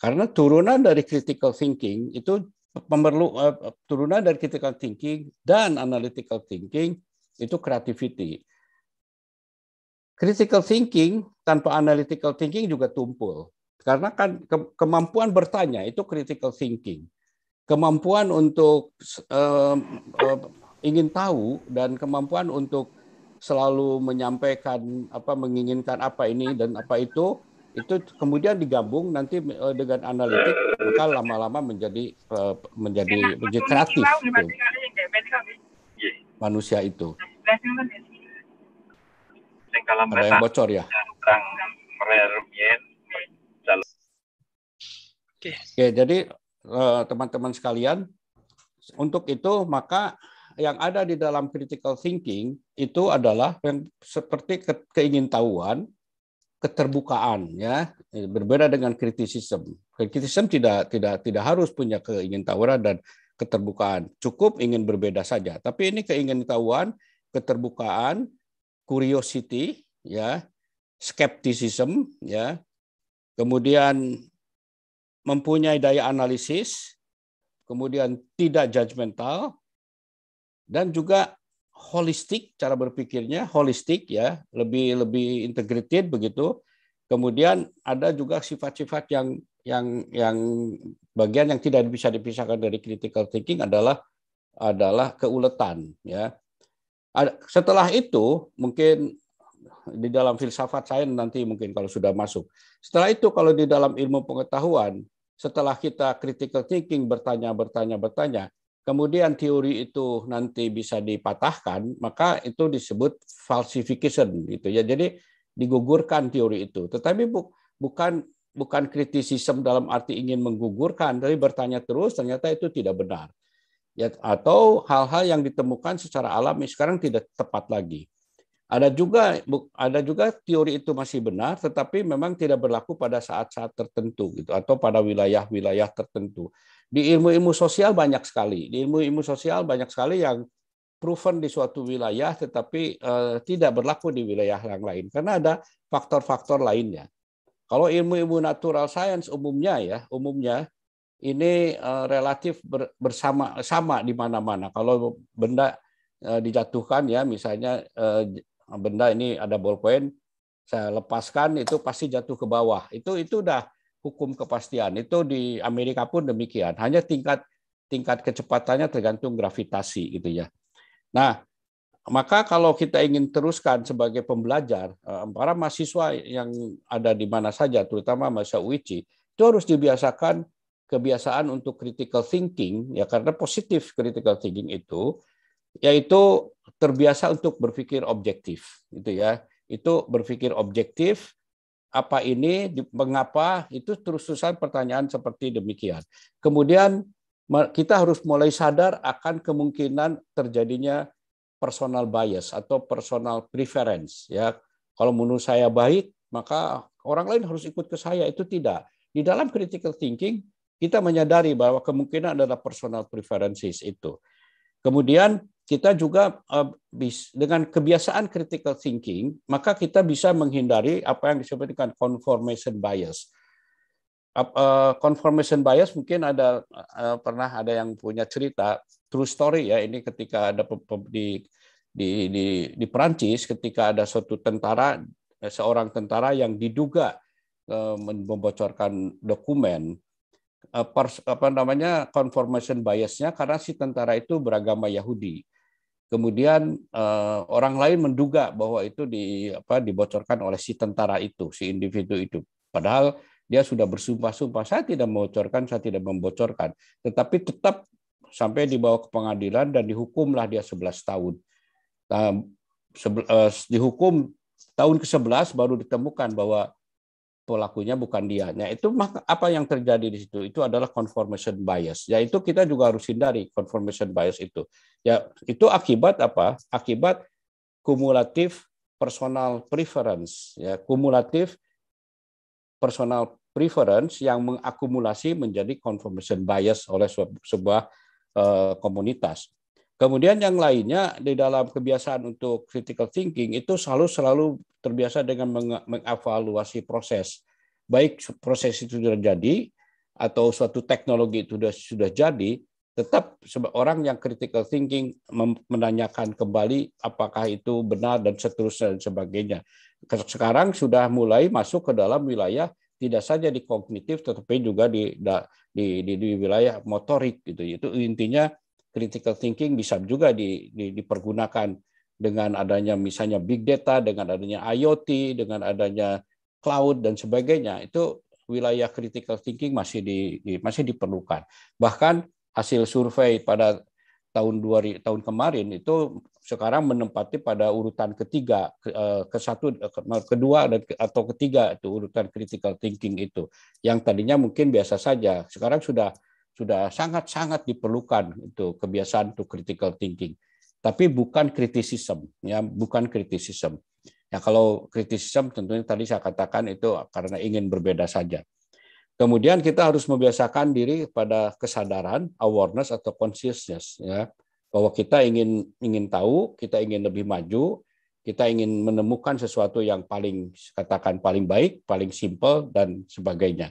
Speaker 1: Karena turunan dari critical thinking itu uh, turunan dari critical thinking dan analytical thinking itu creativity critical thinking tanpa analytical thinking juga tumpul. Karena kan ke kemampuan bertanya itu critical thinking. Kemampuan untuk uh, uh, ingin tahu dan kemampuan untuk selalu menyampaikan apa menginginkan apa ini dan apa itu itu kemudian digabung nanti eh, dengan analitik maka lama-lama menjadi menjadi menjadi kreatif itu. manusia itu.
Speaker 6: Nah, mereka yang bocor
Speaker 1: ya. Oke. jadi eh, teman-teman sekalian, untuk itu maka yang ada di dalam critical thinking itu adalah yang seperti keingintahuan, keterbukaan ya berbeda dengan kritisisme. Kritisisme tidak tidak tidak harus punya keingintahuan dan keterbukaan. Cukup ingin berbeda saja. Tapi ini keingintahuan, keterbukaan, curiosity ya skepticism ya kemudian mempunyai daya analisis kemudian tidak judgmental dan juga holistik cara berpikirnya holistik ya lebih lebih integrated begitu kemudian ada juga sifat-sifat yang yang yang bagian yang tidak bisa dipisahkan dari critical thinking adalah adalah keuletan ya setelah itu mungkin di dalam filsafat saya nanti mungkin kalau sudah masuk. Setelah itu kalau di dalam ilmu pengetahuan, setelah kita critical thinking bertanya bertanya bertanya, kemudian teori itu nanti bisa dipatahkan, maka itu disebut falsification gitu ya. Jadi digugurkan teori itu. Tetapi bu, bukan bukan kritisisme dalam arti ingin menggugurkan, dari bertanya terus ternyata itu tidak benar ya atau hal-hal yang ditemukan secara alami sekarang tidak tepat lagi. Ada juga ada juga teori itu masih benar tetapi memang tidak berlaku pada saat-saat tertentu gitu atau pada wilayah-wilayah tertentu. Di ilmu-ilmu sosial banyak sekali. Di ilmu-ilmu sosial banyak sekali yang proven di suatu wilayah tetapi uh, tidak berlaku di wilayah yang lain karena ada faktor-faktor lainnya. Kalau ilmu-ilmu natural science umumnya ya, umumnya ini eh, relatif bersama sama di mana-mana. Kalau benda eh, dijatuhkan ya misalnya eh, benda ini ada ballpoint saya lepaskan itu pasti jatuh ke bawah. Itu itu udah hukum kepastian. Itu di Amerika pun demikian. Hanya tingkat tingkat kecepatannya tergantung gravitasi gitu ya. Nah, maka kalau kita ingin teruskan sebagai pembelajar, para mahasiswa yang ada di mana saja, terutama mahasiswa UICI, itu harus dibiasakan kebiasaan untuk critical thinking ya karena positif critical thinking itu yaitu terbiasa untuk berpikir objektif gitu ya itu berpikir objektif apa ini mengapa itu terus-terusan pertanyaan seperti demikian kemudian kita harus mulai sadar akan kemungkinan terjadinya personal bias atau personal preference ya kalau menurut saya baik maka orang lain harus ikut ke saya itu tidak di dalam critical thinking kita menyadari bahwa kemungkinan adalah personal preferences itu. Kemudian kita juga eh, dengan kebiasaan critical thinking, maka kita bisa menghindari apa yang disebut dengan confirmation bias. Eh, confirmation bias mungkin ada eh, pernah ada yang punya cerita true story ya ini ketika ada di di di, di Perancis ketika ada suatu tentara seorang tentara yang diduga membocorkan dokumen Eh, pers, apa namanya confirmation biasnya karena si tentara itu beragama Yahudi. Kemudian eh, orang lain menduga bahwa itu di apa dibocorkan oleh si tentara itu, si individu itu. Padahal dia sudah bersumpah-sumpah saya tidak membocorkan, saya tidak membocorkan. Tetapi tetap sampai dibawa ke pengadilan dan dihukumlah dia 11 tahun. Nah, eh, dihukum tahun ke-11 baru ditemukan bahwa pelakunya bukan dia, Nah, Itu apa yang terjadi di situ? Itu adalah confirmation bias. Yaitu kita juga harus hindari confirmation bias itu. Ya, itu akibat apa? Akibat kumulatif personal preference, ya, kumulatif personal preference yang mengakumulasi menjadi confirmation bias oleh sebuah, eh, komunitas. Kemudian yang lainnya di dalam kebiasaan untuk critical thinking itu selalu selalu terbiasa dengan mengevaluasi proses. Baik proses itu sudah jadi atau suatu teknologi itu sudah sudah jadi, tetap orang yang critical thinking menanyakan kembali apakah itu benar dan seterusnya dan sebagainya. Sekarang sudah mulai masuk ke dalam wilayah tidak saja di kognitif tetapi juga di di, di, di wilayah motorik gitu. Itu intinya critical thinking bisa juga di, di, dipergunakan dengan adanya misalnya big data, dengan adanya IoT, dengan adanya cloud dan sebagainya. Itu wilayah critical thinking masih di, di masih diperlukan. Bahkan hasil survei pada tahun 2000 tahun kemarin itu sekarang menempati pada urutan ketiga ke eh, satu kedua atau ketiga itu urutan critical thinking itu yang tadinya mungkin biasa saja sekarang sudah sudah sangat-sangat diperlukan itu kebiasaan untuk critical thinking. Tapi bukan kritisism, ya, bukan kritisism. Ya kalau kritisism tentunya tadi saya katakan itu karena ingin berbeda saja. Kemudian kita harus membiasakan diri pada kesadaran, awareness atau consciousness ya, bahwa kita ingin ingin tahu, kita ingin lebih maju, kita ingin menemukan sesuatu yang paling katakan paling baik, paling simple dan sebagainya.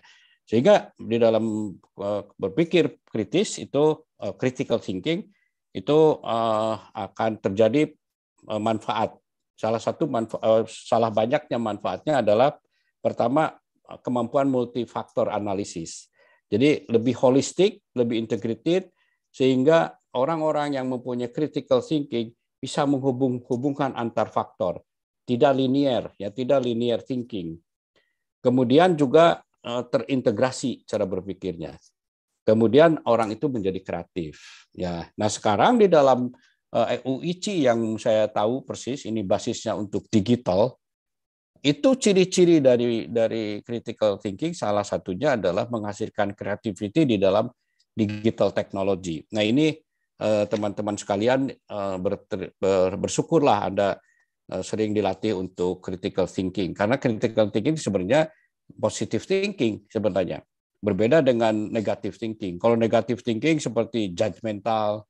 Speaker 1: Sehingga di dalam eh, berpikir kritis itu eh, critical thinking itu eh, akan terjadi manfaat. Salah satu manfaat, salah banyaknya manfaatnya adalah pertama kemampuan multifaktor analisis. Jadi lebih holistik, lebih integrated sehingga orang-orang yang mempunyai critical thinking bisa menghubung-hubungkan antar faktor, tidak linier ya, tidak linear thinking. Kemudian juga Eh, terintegrasi cara berpikirnya. Kemudian orang itu menjadi kreatif. Ya, nah sekarang di dalam EUIC eh, yang saya tahu persis ini basisnya untuk digital itu ciri-ciri dari dari critical thinking salah satunya adalah menghasilkan kreativiti di dalam digital technology. Nah ini eh, teman-teman sekalian bersyukurlah Anda sering dilatih untuk critical thinking karena critical thinking sebenarnya positive thinking sebenarnya. Berbeda dengan negative thinking. Kalau negative thinking seperti judgmental,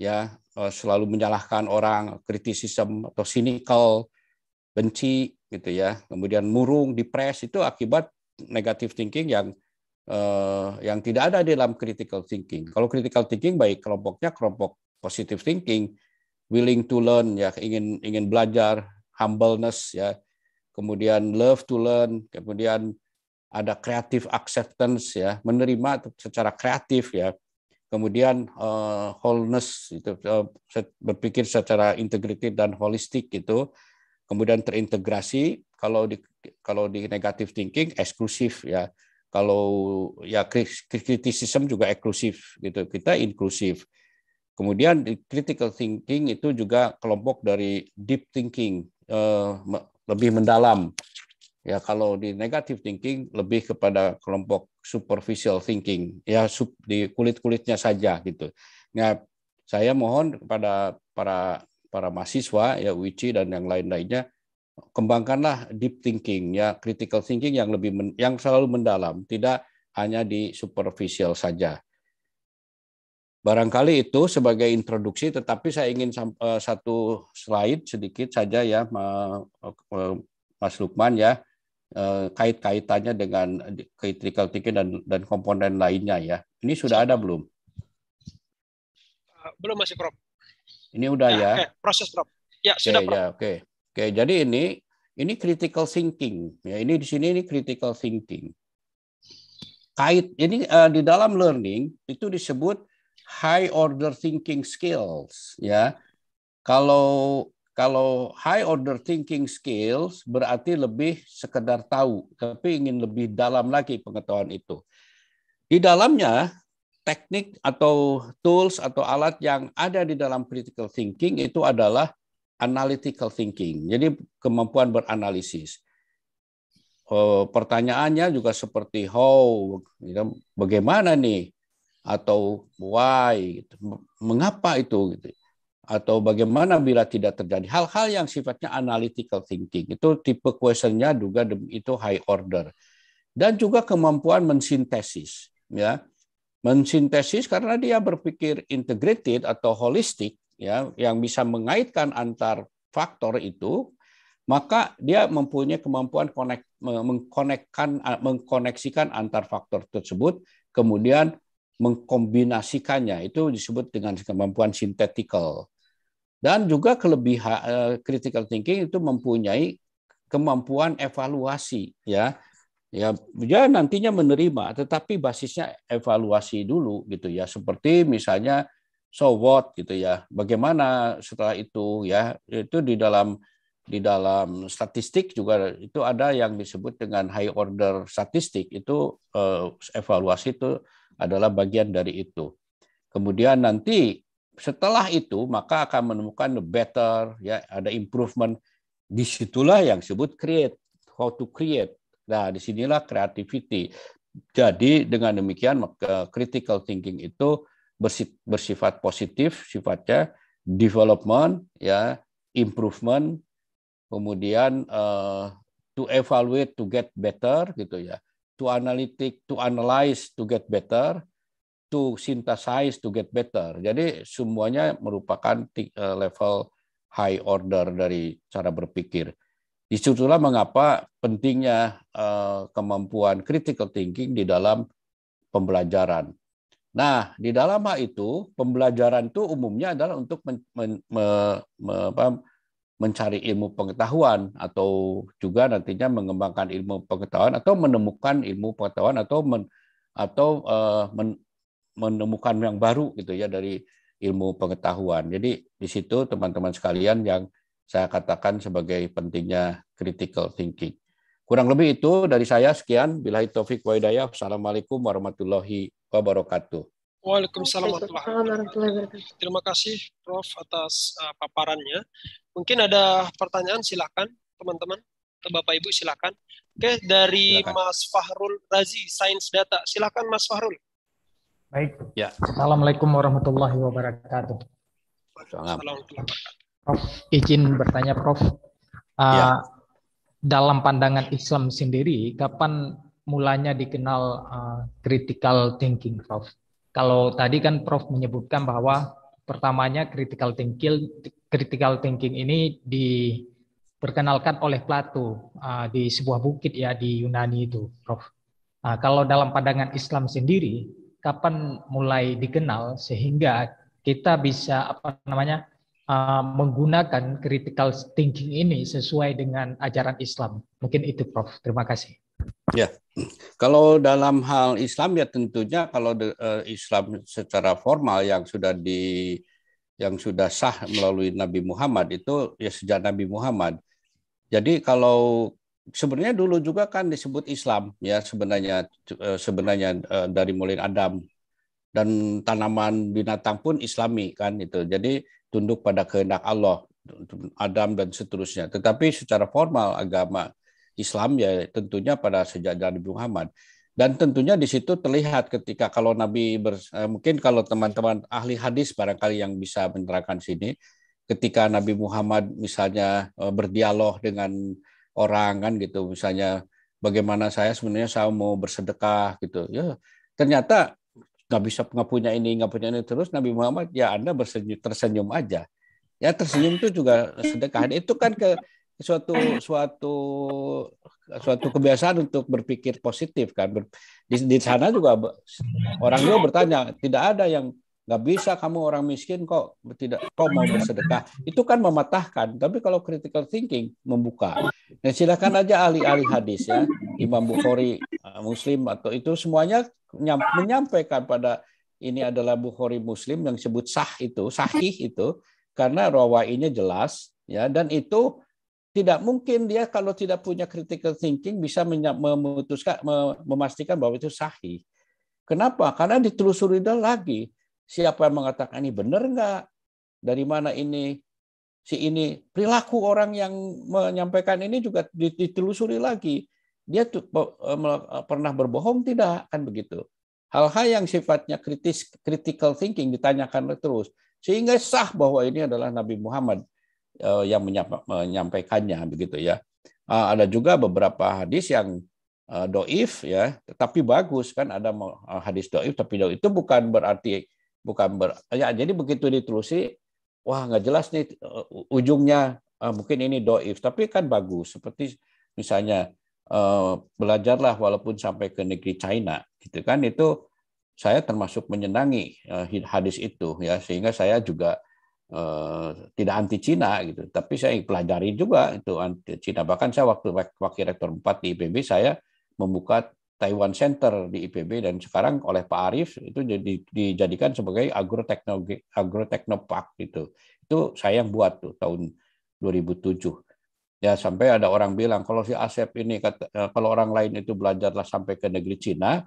Speaker 1: ya eh, selalu menyalahkan orang, kritisism atau cynical, benci gitu ya, kemudian murung, depres itu akibat negative thinking yang eh, yang tidak ada di dalam critical thinking. Kalau critical thinking baik kelompoknya kelompok positive thinking, willing to learn ya ingin ingin belajar, humbleness ya kemudian love to learn, kemudian ada creative acceptance ya, menerima secara kreatif ya. Kemudian uh, wholeness itu uh, berpikir secara integratif dan holistik gitu. Kemudian terintegrasi kalau di kalau di negative thinking eksklusif ya. Kalau ya kritisisme juga eksklusif gitu. Kita inklusif. Kemudian di critical thinking itu juga kelompok dari deep thinking uh, lebih mendalam. Ya kalau di negative thinking lebih kepada kelompok superficial thinking, ya sub, di kulit-kulitnya saja gitu. Nah, saya mohon kepada para para mahasiswa ya Uici dan yang lain-lainnya kembangkanlah deep thinking ya critical thinking yang lebih men, yang selalu mendalam, tidak hanya di superficial saja. Barangkali itu sebagai introduksi, tetapi saya ingin eh, satu slide sedikit saja ya, eh, eh, Mas Lukman ya, kait-kaitannya dengan critical thinking dan, dan komponen lainnya ya. Ini sudah ada belum? Belum masih Prof. Ini udah ya. ya. Okay.
Speaker 4: Proses Prof. Ya, okay, sudah Prof. Ya,
Speaker 1: Oke. Okay. Oke, jadi ini ini critical thinking. Ya, ini di sini ini critical thinking. Kait ini uh, di dalam learning itu disebut high order thinking skills ya. Kalau kalau high order thinking skills berarti lebih sekedar tahu, tapi ingin lebih dalam lagi pengetahuan itu. Di dalamnya teknik atau tools atau alat yang ada di dalam critical thinking itu adalah analytical thinking. Jadi kemampuan beranalisis. Oh, pertanyaannya juga seperti how, ya, bagaimana nih atau why gitu. mengapa itu gitu atau bagaimana bila tidak terjadi hal-hal yang sifatnya analytical thinking itu tipe questionnya juga itu high order dan juga kemampuan mensintesis ya mensintesis karena dia berpikir integrated atau holistik ya yang bisa mengaitkan antar faktor itu maka dia mempunyai kemampuan mengkoneksikan antar faktor tersebut kemudian mengkombinasikannya itu disebut dengan kemampuan sintetikal dan juga kelebihan eh, critical thinking itu mempunyai kemampuan evaluasi ya ya dia nantinya menerima tetapi basisnya evaluasi dulu gitu ya seperti misalnya so what gitu ya bagaimana setelah itu ya itu di dalam di dalam statistik juga itu ada yang disebut dengan high order statistik itu eh, evaluasi itu adalah bagian dari itu. Kemudian nanti setelah itu maka akan menemukan the better ya ada improvement di situlah yang disebut create how to create nah disinilah creativity jadi dengan demikian maka critical thinking itu bersifat positif sifatnya development ya improvement kemudian uh, to evaluate to get better gitu ya to analytic, to analyze to get better, to synthesize to get better. Jadi semuanya merupakan eh, level high order dari cara berpikir. Disitulah mengapa pentingnya eh, kemampuan critical thinking di dalam pembelajaran. Nah, di dalam hal itu pembelajaran itu umumnya adalah untuk men, me, me, mencari ilmu pengetahuan atau juga nantinya mengembangkan ilmu pengetahuan atau menemukan ilmu pengetahuan atau men, atau uh, men, menemukan yang baru gitu ya dari ilmu pengetahuan. Jadi di situ teman-teman sekalian yang saya katakan sebagai pentingnya critical thinking. Kurang lebih itu dari saya sekian. Bila taufik wa hidayah. Assalamualaikum warahmatullahi wabarakatuh.
Speaker 4: Waalaikumsalam warahmatullahi wabarakatuh. Terima kasih Prof atas uh, paparannya. Mungkin ada pertanyaan silakan teman-teman atau Bapak Ibu silakan. Oke, dari silakan. Mas Fahrul Razi Sains Data. Silakan Mas Fahrul. Baik. Ya. Assalamualaikum warahmatullahi
Speaker 6: wabarakatuh.
Speaker 4: Waalaikumsalam.
Speaker 6: Prof, izin bertanya Prof. Uh, ya. Dalam pandangan Islam sendiri, kapan mulanya dikenal uh, critical thinking, Prof? Kalau tadi kan Prof menyebutkan bahwa pertamanya critical thinking critical thinking ini diperkenalkan oleh Plato uh, di sebuah bukit ya di Yunani itu, Prof. Uh, kalau dalam pandangan Islam sendiri, kapan mulai dikenal sehingga kita bisa apa namanya uh, menggunakan critical thinking ini sesuai dengan ajaran Islam? Mungkin itu, Prof. Terima kasih.
Speaker 1: Ya, kalau dalam hal Islam ya tentunya kalau de, uh, Islam secara formal yang sudah di yang sudah sah melalui Nabi Muhammad itu ya sejak Nabi Muhammad. Jadi kalau sebenarnya dulu juga kan disebut Islam ya sebenarnya eh, sebenarnya eh, dari mulai Adam dan tanaman binatang pun Islami kan itu. Jadi tunduk pada kehendak Allah Adam dan seterusnya. Tetapi secara formal agama Islam ya tentunya pada sejajar Nabi Muhammad. Dan tentunya di situ terlihat ketika kalau Nabi ber, eh, mungkin kalau teman-teman ahli hadis barangkali yang bisa menerangkan sini, ketika Nabi Muhammad misalnya eh, berdialog dengan orang kan gitu, misalnya bagaimana saya sebenarnya saya mau bersedekah gitu, ya ternyata nggak bisa nggak punya ini nggak punya ini terus Nabi Muhammad ya Anda bersenyum tersenyum aja ya tersenyum itu juga sedekah itu kan ke suatu suatu suatu kebiasaan untuk berpikir positif kan di, di sana juga orang juga bertanya tidak ada yang nggak bisa kamu orang miskin kok tidak kok mau bersedekah itu kan mematahkan tapi kalau critical thinking membuka nah, silakan aja ahli-ahli hadis ya Imam Bukhari eh, Muslim atau itu semuanya menyampaikan pada ini adalah Bukhari Muslim yang disebut sah itu sahih itu karena rawainya jelas ya dan itu tidak mungkin dia kalau tidak punya critical thinking bisa memutuskan memastikan bahwa itu sahih. Kenapa? Karena ditelusuri lagi siapa yang mengatakan ini benar nggak, dari mana ini si ini perilaku orang yang menyampaikan ini juga ditelusuri lagi. Dia e, e, pernah berbohong tidak kan begitu? Hal-hal yang sifatnya kritis critical thinking ditanyakan terus sehingga sah bahwa ini adalah Nabi Muhammad Eh, yang menyampaikannya begitu ya. Ah, ada juga beberapa hadis yang eh, doif ya, tetapi bagus kan ada eh, hadis doif tapi doif itu bukan berarti bukan ber ya jadi begitu ditelusi wah nggak jelas nih ujungnya mungkin ini doif tapi kan bagus seperti misalnya belajarlah walaupun sampai ke negeri China gitu kan itu saya termasuk menyenangi hadis itu ya sehingga saya juga Eh, tidak anti Cina gitu, tapi saya pelajari juga itu anti Cina. Bahkan saya waktu wakil rektor 4 di IPB saya membuka Taiwan Center di IPB dan sekarang oleh Pak Arief itu jadi dijadikan sebagai agroteknologi agroteknopark gitu. Itu saya yang buat tuh tahun 2007. Ya sampai ada orang bilang kalau si Asep ini kata, eh, kalau orang lain itu belajarlah sampai ke negeri Cina,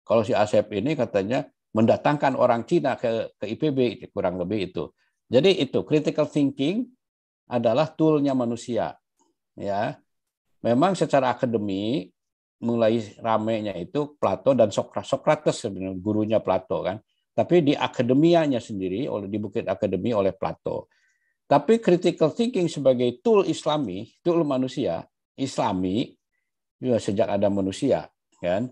Speaker 1: kalau si Asep ini katanya mendatangkan orang Cina ke ke IPB kurang lebih itu. Jadi itu critical thinking adalah toolnya manusia. Ya, memang secara akademi mulai ramenya itu Plato dan Sokrates sebenarnya gurunya Plato kan. Tapi di akademianya sendiri oleh di Bukit Akademi oleh Plato. Tapi critical thinking sebagai tool Islami, tool manusia Islami juga ya, sejak ada manusia kan.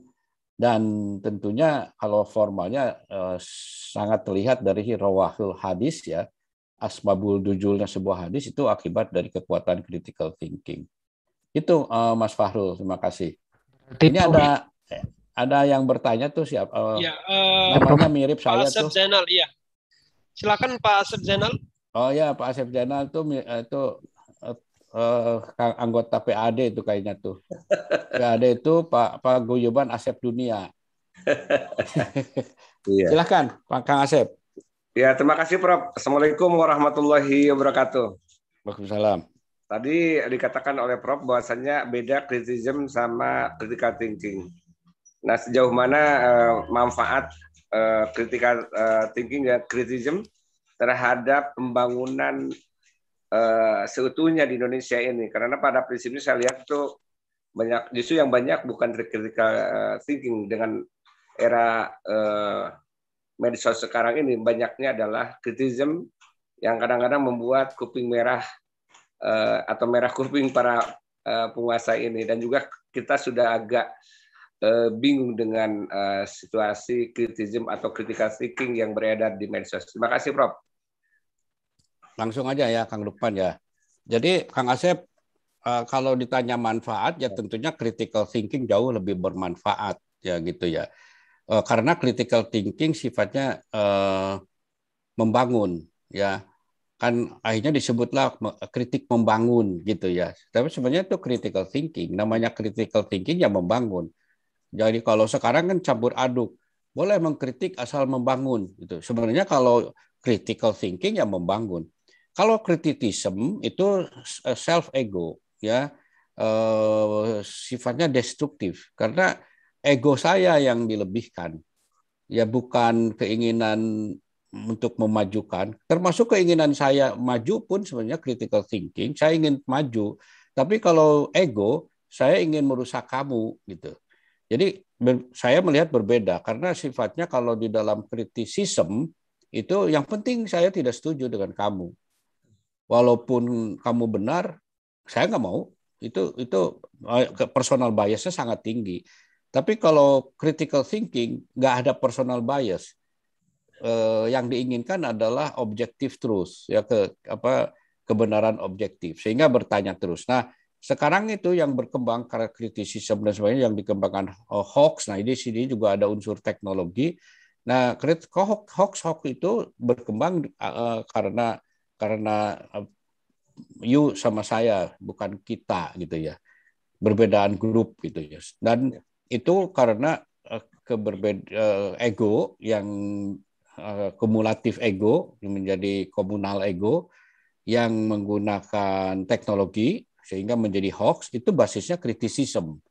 Speaker 1: Dan tentunya kalau formalnya eh, sangat terlihat dari Rawahul Hadis ya, asbabul dujulnya sebuah hadis itu akibat dari kekuatan critical thinking. Itu uh, Mas Fahrul, terima kasih. Ini ada ya? ada yang bertanya tuh siapa uh, eh, ya,
Speaker 4: uh, namanya
Speaker 1: mirip Pak saya Asep tuh.
Speaker 4: Zainal, iya. Silakan Pak Asep Zainal.
Speaker 1: Oh ya Pak Asep Zainal tuh itu uh, anggota PAD itu kayaknya tuh. PAD itu Pak Pak Guyuban Asep Dunia. iya. <laughs> Silakan Pak Kang Asep. Ya, terima kasih Prof. Assalamualaikum warahmatullahi wabarakatuh. Waalaikumsalam. Tadi dikatakan oleh Prof bahwasanya beda criticism sama critical thinking. Nah, sejauh mana uh, manfaat uh, critical uh, thinking dan criticism terhadap pembangunan uh, seutuhnya di Indonesia ini? Karena pada prinsipnya saya lihat tuh banyak justru yang banyak bukan critical thinking dengan era uh, medsos sekarang ini banyaknya adalah kritisme yang kadang-kadang membuat kuping merah uh, atau merah kuping para uh, penguasa ini dan juga kita sudah agak uh, bingung dengan uh, situasi kritisme atau critical thinking yang beredar di medsos. Terima kasih Prof. Langsung aja ya Kang Lukman ya. Jadi Kang Asep Uh, kalau ditanya manfaat ya tentunya critical thinking jauh lebih bermanfaat ya gitu ya uh, karena critical thinking sifatnya uh, membangun ya kan akhirnya disebutlah kritik membangun gitu ya tapi sebenarnya itu critical thinking namanya critical thinking yang membangun jadi kalau sekarang kan campur aduk boleh mengkritik asal membangun itu sebenarnya kalau critical thinking yang membangun kalau kritisism itu eh, self ego ya sifatnya destruktif karena ego saya yang dilebihkan. Ya bukan keinginan untuk memajukan, termasuk keinginan saya maju pun sebenarnya critical thinking, saya ingin maju. Tapi kalau ego, saya ingin merusak kamu gitu. Jadi saya melihat berbeda karena sifatnya kalau di dalam kritisism itu yang penting saya tidak setuju dengan kamu. Walaupun kamu benar, saya nggak mau. Itu itu eh, personal biasnya sangat tinggi. Tapi kalau critical thinking nggak ada personal bias. Eh, yang diinginkan adalah objektif terus ya ke apa kebenaran objektif sehingga bertanya terus. Nah sekarang itu yang berkembang karena kritisisme dan sebagainya yang dikembangkan eh, hoax. Nah di sini juga ada unsur teknologi. Nah hoax hoax itu berkembang eh, karena karena eh, you sama saya bukan kita gitu ya perbedaan grup gitu ya dan ya itu karena eh, keberbeda eh, ego yang eh, kumulatif ego menjadi komunal ego yang menggunakan teknologi sehingga menjadi hoax itu basisnya kritisisme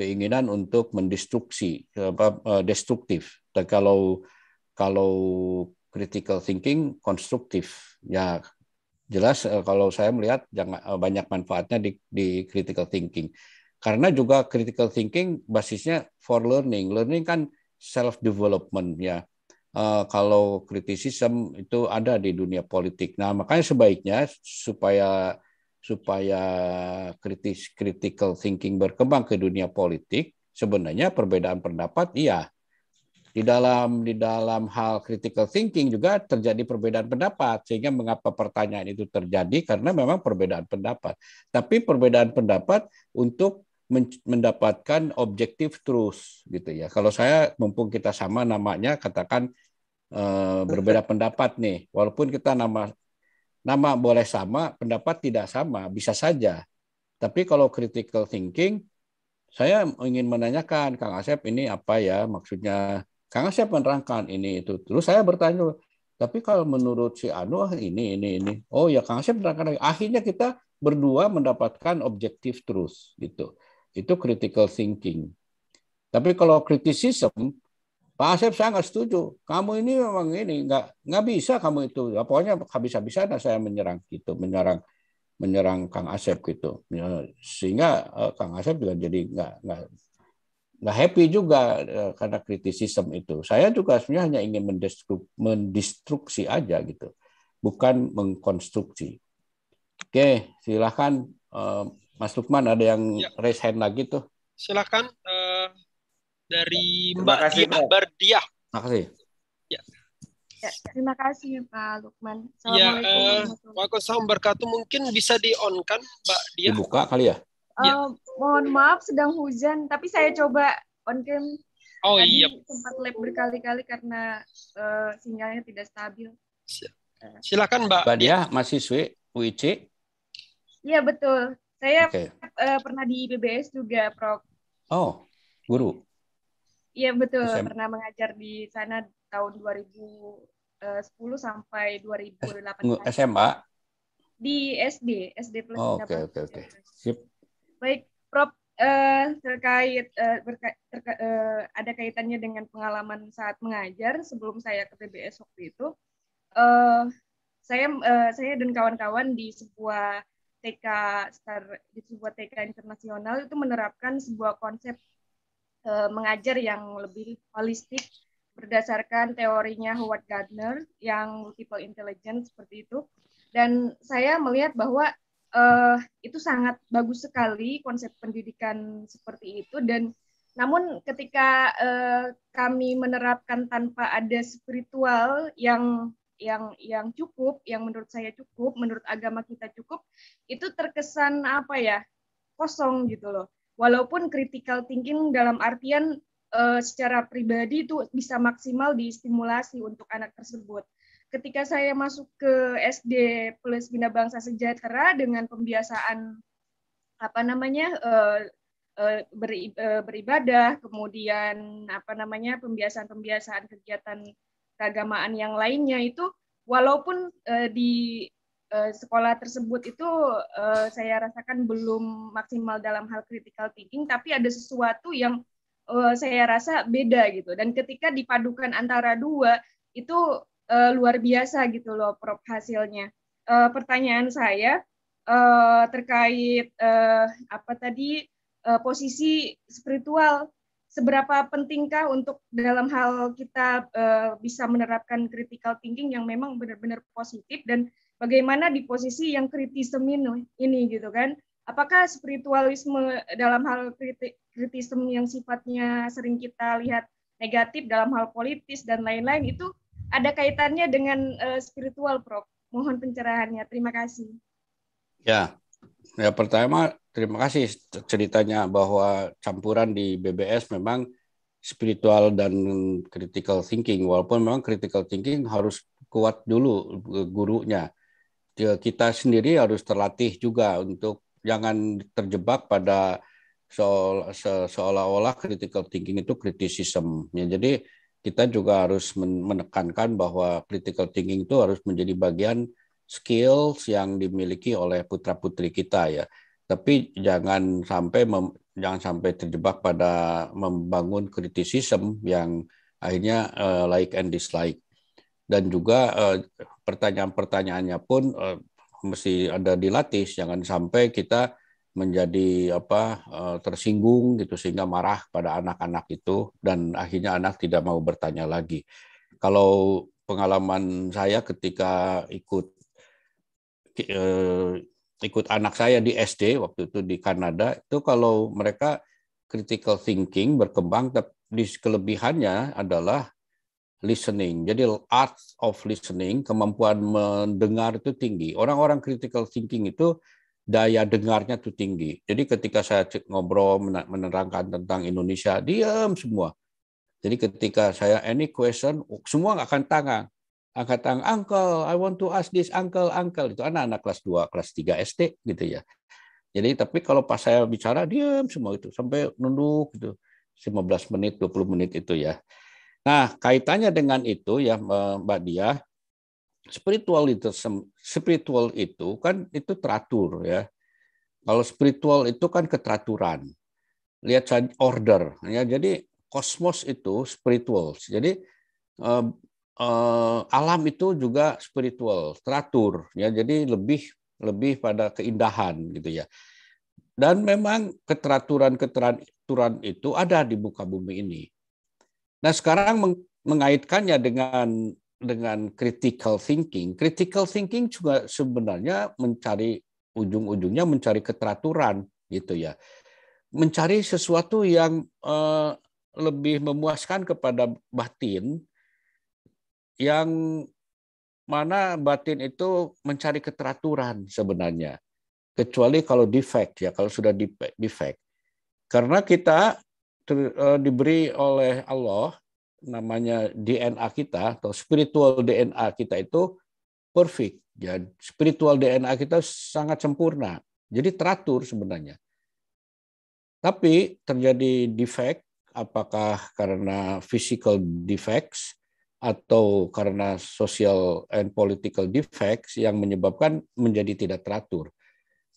Speaker 1: keinginan untuk mendestruksi destruktif dan kalau kalau critical thinking konstruktif ya jelas kalau saya melihat banyak manfaatnya di, di critical thinking karena juga critical thinking basisnya for learning. Learning kan self development ya. Uh, kalau kritisisme itu ada di dunia politik. Nah, makanya sebaiknya supaya supaya kritis critical thinking berkembang ke dunia politik, sebenarnya perbedaan pendapat iya. Di dalam di dalam hal critical thinking juga terjadi perbedaan pendapat sehingga mengapa pertanyaan itu terjadi karena memang perbedaan pendapat. Tapi perbedaan pendapat untuk mendapatkan objektif terus gitu ya. Kalau saya mumpung kita sama namanya katakan eh, berbeda pendapat nih, walaupun kita nama nama boleh sama, pendapat tidak sama, bisa saja. Tapi kalau critical thinking, saya ingin menanyakan Kang Asep ini apa ya maksudnya? Kang Asep menerangkan ini itu. Terus saya bertanya, tapi kalau menurut si Anu ah, ini ini ini. Oh ya Kang Asep menerangkan Akhirnya kita berdua mendapatkan objektif terus gitu. Itu critical thinking. Tapi kalau criticism, Pak Asep sangat setuju. Kamu ini memang ini nggak nggak bisa kamu itu. Ya, pokoknya habis-habisan saya menyerang gitu, menyerang menyerang Kang Asep gitu. Ya, sehingga uh, Kang Asep juga jadi nggak nggak nggak happy juga uh, karena criticism itu. Saya juga sebenarnya hanya ingin mendestruk, mendistruksi aja gitu, bukan mengkonstruksi. Oke, silahkan uh, Mas Lukman ada yang ya. raise hand lagi tuh.
Speaker 4: Silakan uh, dari Mbak kasih, Dia. Terima
Speaker 1: kasih. Ya.
Speaker 4: ya. Terima kasih
Speaker 3: Pak Lukman. Ya, uh,
Speaker 4: Waalaikumsalam berkatu mungkin bisa di on kan Mbak Dia?
Speaker 1: Dibuka eh, kali ya.
Speaker 3: Uh, ya. Mohon maaf sedang hujan, tapi saya coba on cam. Oh Tadi iya. Sempat lab berkali-kali karena uh, sinyalnya tidak stabil.
Speaker 4: Silakan Mbak. Mbak Diah ya.
Speaker 1: mahasiswi UIC.
Speaker 3: Iya betul. Saya okay. uh, eh, pernah di PBS juga, Prof.
Speaker 1: Oh, guru.
Speaker 3: Iya betul, SM. pernah mengajar di sana tahun 2010 eh, sampai 2018. Eh, SMA? Di SD, SD plus oh, Oke, oke,
Speaker 1: oke. Ya, Sip.
Speaker 3: Baik, Prof, Uh, terkait uh, berka, terka, uh, ada kaitannya dengan pengalaman saat mengajar sebelum saya ke PBS waktu itu. Uh, saya uh, saya dan kawan-kawan di sebuah TK Star di gitu, sebuah TK internasional itu menerapkan sebuah konsep uh, mengajar yang lebih holistik berdasarkan teorinya Howard Gardner yang multiple intelligence seperti itu. Dan saya melihat bahwa uh, itu sangat bagus sekali konsep pendidikan seperti itu dan namun ketika uh, kami menerapkan tanpa ada spiritual yang yang yang cukup, yang menurut saya cukup, menurut agama kita cukup, itu terkesan apa ya kosong gitu loh. Walaupun critical thinking dalam artian uh, secara pribadi itu bisa maksimal distimulasi untuk anak tersebut. Ketika saya masuk ke SD plus Bina Bangsa Sejahtera dengan pembiasaan apa namanya uh, beribadah, kemudian apa namanya pembiasaan-pembiasaan kegiatan keagamaan yang lainnya itu walaupun uh, di uh, sekolah tersebut itu uh, saya rasakan belum maksimal dalam hal critical thinking tapi ada sesuatu yang uh, saya rasa beda gitu dan ketika dipadukan antara dua itu uh, luar biasa gitu loh Prof hasilnya. Uh, pertanyaan saya uh, terkait uh, apa tadi uh, posisi spiritual seberapa pentingkah untuk dalam hal kita uh, bisa menerapkan critical thinking yang memang benar-benar positif dan bagaimana di posisi yang kritisme ini gitu kan apakah spiritualisme dalam hal kritik kritisme yang sifatnya sering kita lihat negatif dalam hal politis dan lain-lain itu ada kaitannya dengan uh, spiritual prof mohon pencerahannya terima kasih
Speaker 1: ya ya pertama terima kasih ceritanya bahwa campuran di BBS memang spiritual dan critical thinking walaupun memang critical thinking harus kuat dulu gurunya kita sendiri harus terlatih juga untuk jangan terjebak pada seolah-olah critical thinking itu kritisism ya, jadi kita juga harus menekankan bahwa critical thinking itu harus menjadi bagian skills yang dimiliki oleh putra putri kita ya tapi jangan sampai mem, jangan sampai terjebak pada membangun kritisisme yang akhirnya uh, like and dislike. Dan juga uh, pertanyaan-pertanyaannya pun uh, mesti ada dilatih. Jangan sampai kita menjadi apa tersinggung gitu sehingga marah pada anak-anak itu dan akhirnya anak tidak mau bertanya lagi. Kalau pengalaman saya ketika ikut ikut anak saya di SD waktu itu di Kanada itu kalau mereka critical thinking berkembang tapi kelebihannya adalah listening. Jadi art of listening, kemampuan mendengar itu tinggi. Orang-orang critical thinking itu daya dengarnya itu tinggi. Jadi ketika saya ngobrol menerangkan tentang Indonesia, diam semua. Jadi ketika saya any question, oh, semua nggak akan tangan angkat tangan, uncle, I want to ask this, uncle, uncle. Itu anak-anak kelas 2, kelas 3 SD gitu ya. Jadi tapi kalau pas saya bicara, diam semua itu. Sampai nunduk gitu. 15 menit, 20 menit itu ya. Nah, kaitannya dengan itu ya Mbak Dia, spiritual itu, spiritual itu kan itu teratur ya. Kalau spiritual itu kan keteraturan. Lihat saja order ya. Jadi kosmos itu spiritual. Jadi eh, eh, alam itu juga spiritual, teratur ya. Jadi lebih lebih pada keindahan gitu ya. Dan memang keteraturan-keteraturan itu ada di muka bumi ini. Nah, sekarang mengaitkannya dengan dengan critical thinking. Critical thinking juga sebenarnya mencari ujung-ujungnya mencari keteraturan gitu ya. Mencari sesuatu yang eh, lebih memuaskan kepada batin yang mana batin itu mencari keteraturan sebenarnya. Kecuali kalau defect ya, kalau sudah defect. Karena kita e, diberi oleh Allah namanya DNA kita atau spiritual DNA kita itu perfect. Ya, spiritual DNA kita sangat sempurna. Jadi teratur sebenarnya. Tapi terjadi defect apakah karena physical defects atau karena social and political defects yang menyebabkan menjadi tidak teratur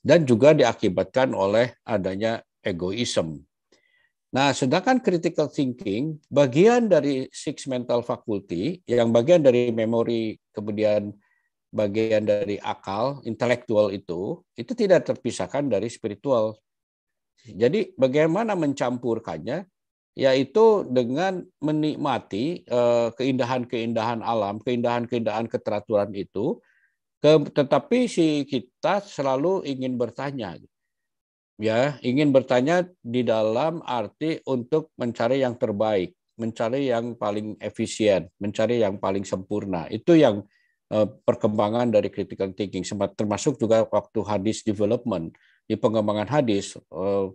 Speaker 1: dan juga diakibatkan oleh adanya egoisme. Nah, sedangkan critical thinking bagian dari six mental faculty yang bagian dari memory kemudian bagian dari akal intelektual itu itu tidak terpisahkan dari spiritual. Jadi bagaimana mencampurkannya yaitu dengan menikmati eh, keindahan-keindahan alam, keindahan-keindahan keteraturan itu, tetapi si kita selalu ingin bertanya, ya ingin bertanya di dalam arti untuk mencari yang terbaik, mencari yang paling efisien, mencari yang paling sempurna. Itu yang eh, perkembangan dari critical thinking, termasuk juga waktu hadis development di pengembangan hadis eh,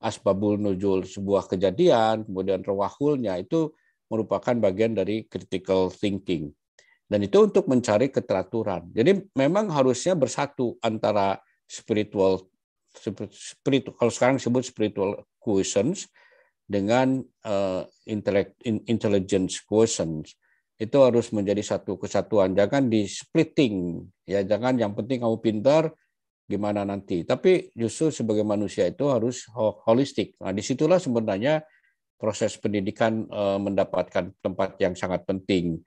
Speaker 1: asbabul nuzul sebuah kejadian, kemudian rawahulnya itu merupakan bagian dari critical thinking. Dan itu untuk mencari keteraturan. Jadi memang harusnya bersatu antara spiritual spirit kalau sekarang disebut spiritual quotients dengan uh, intellect, intelligence quotients itu harus menjadi satu kesatuan. Jangan di splitting ya, jangan yang penting kamu pintar gimana nanti. Tapi justru sebagai manusia itu harus holistik. Nah, disitulah sebenarnya proses pendidikan eh, mendapatkan tempat yang sangat penting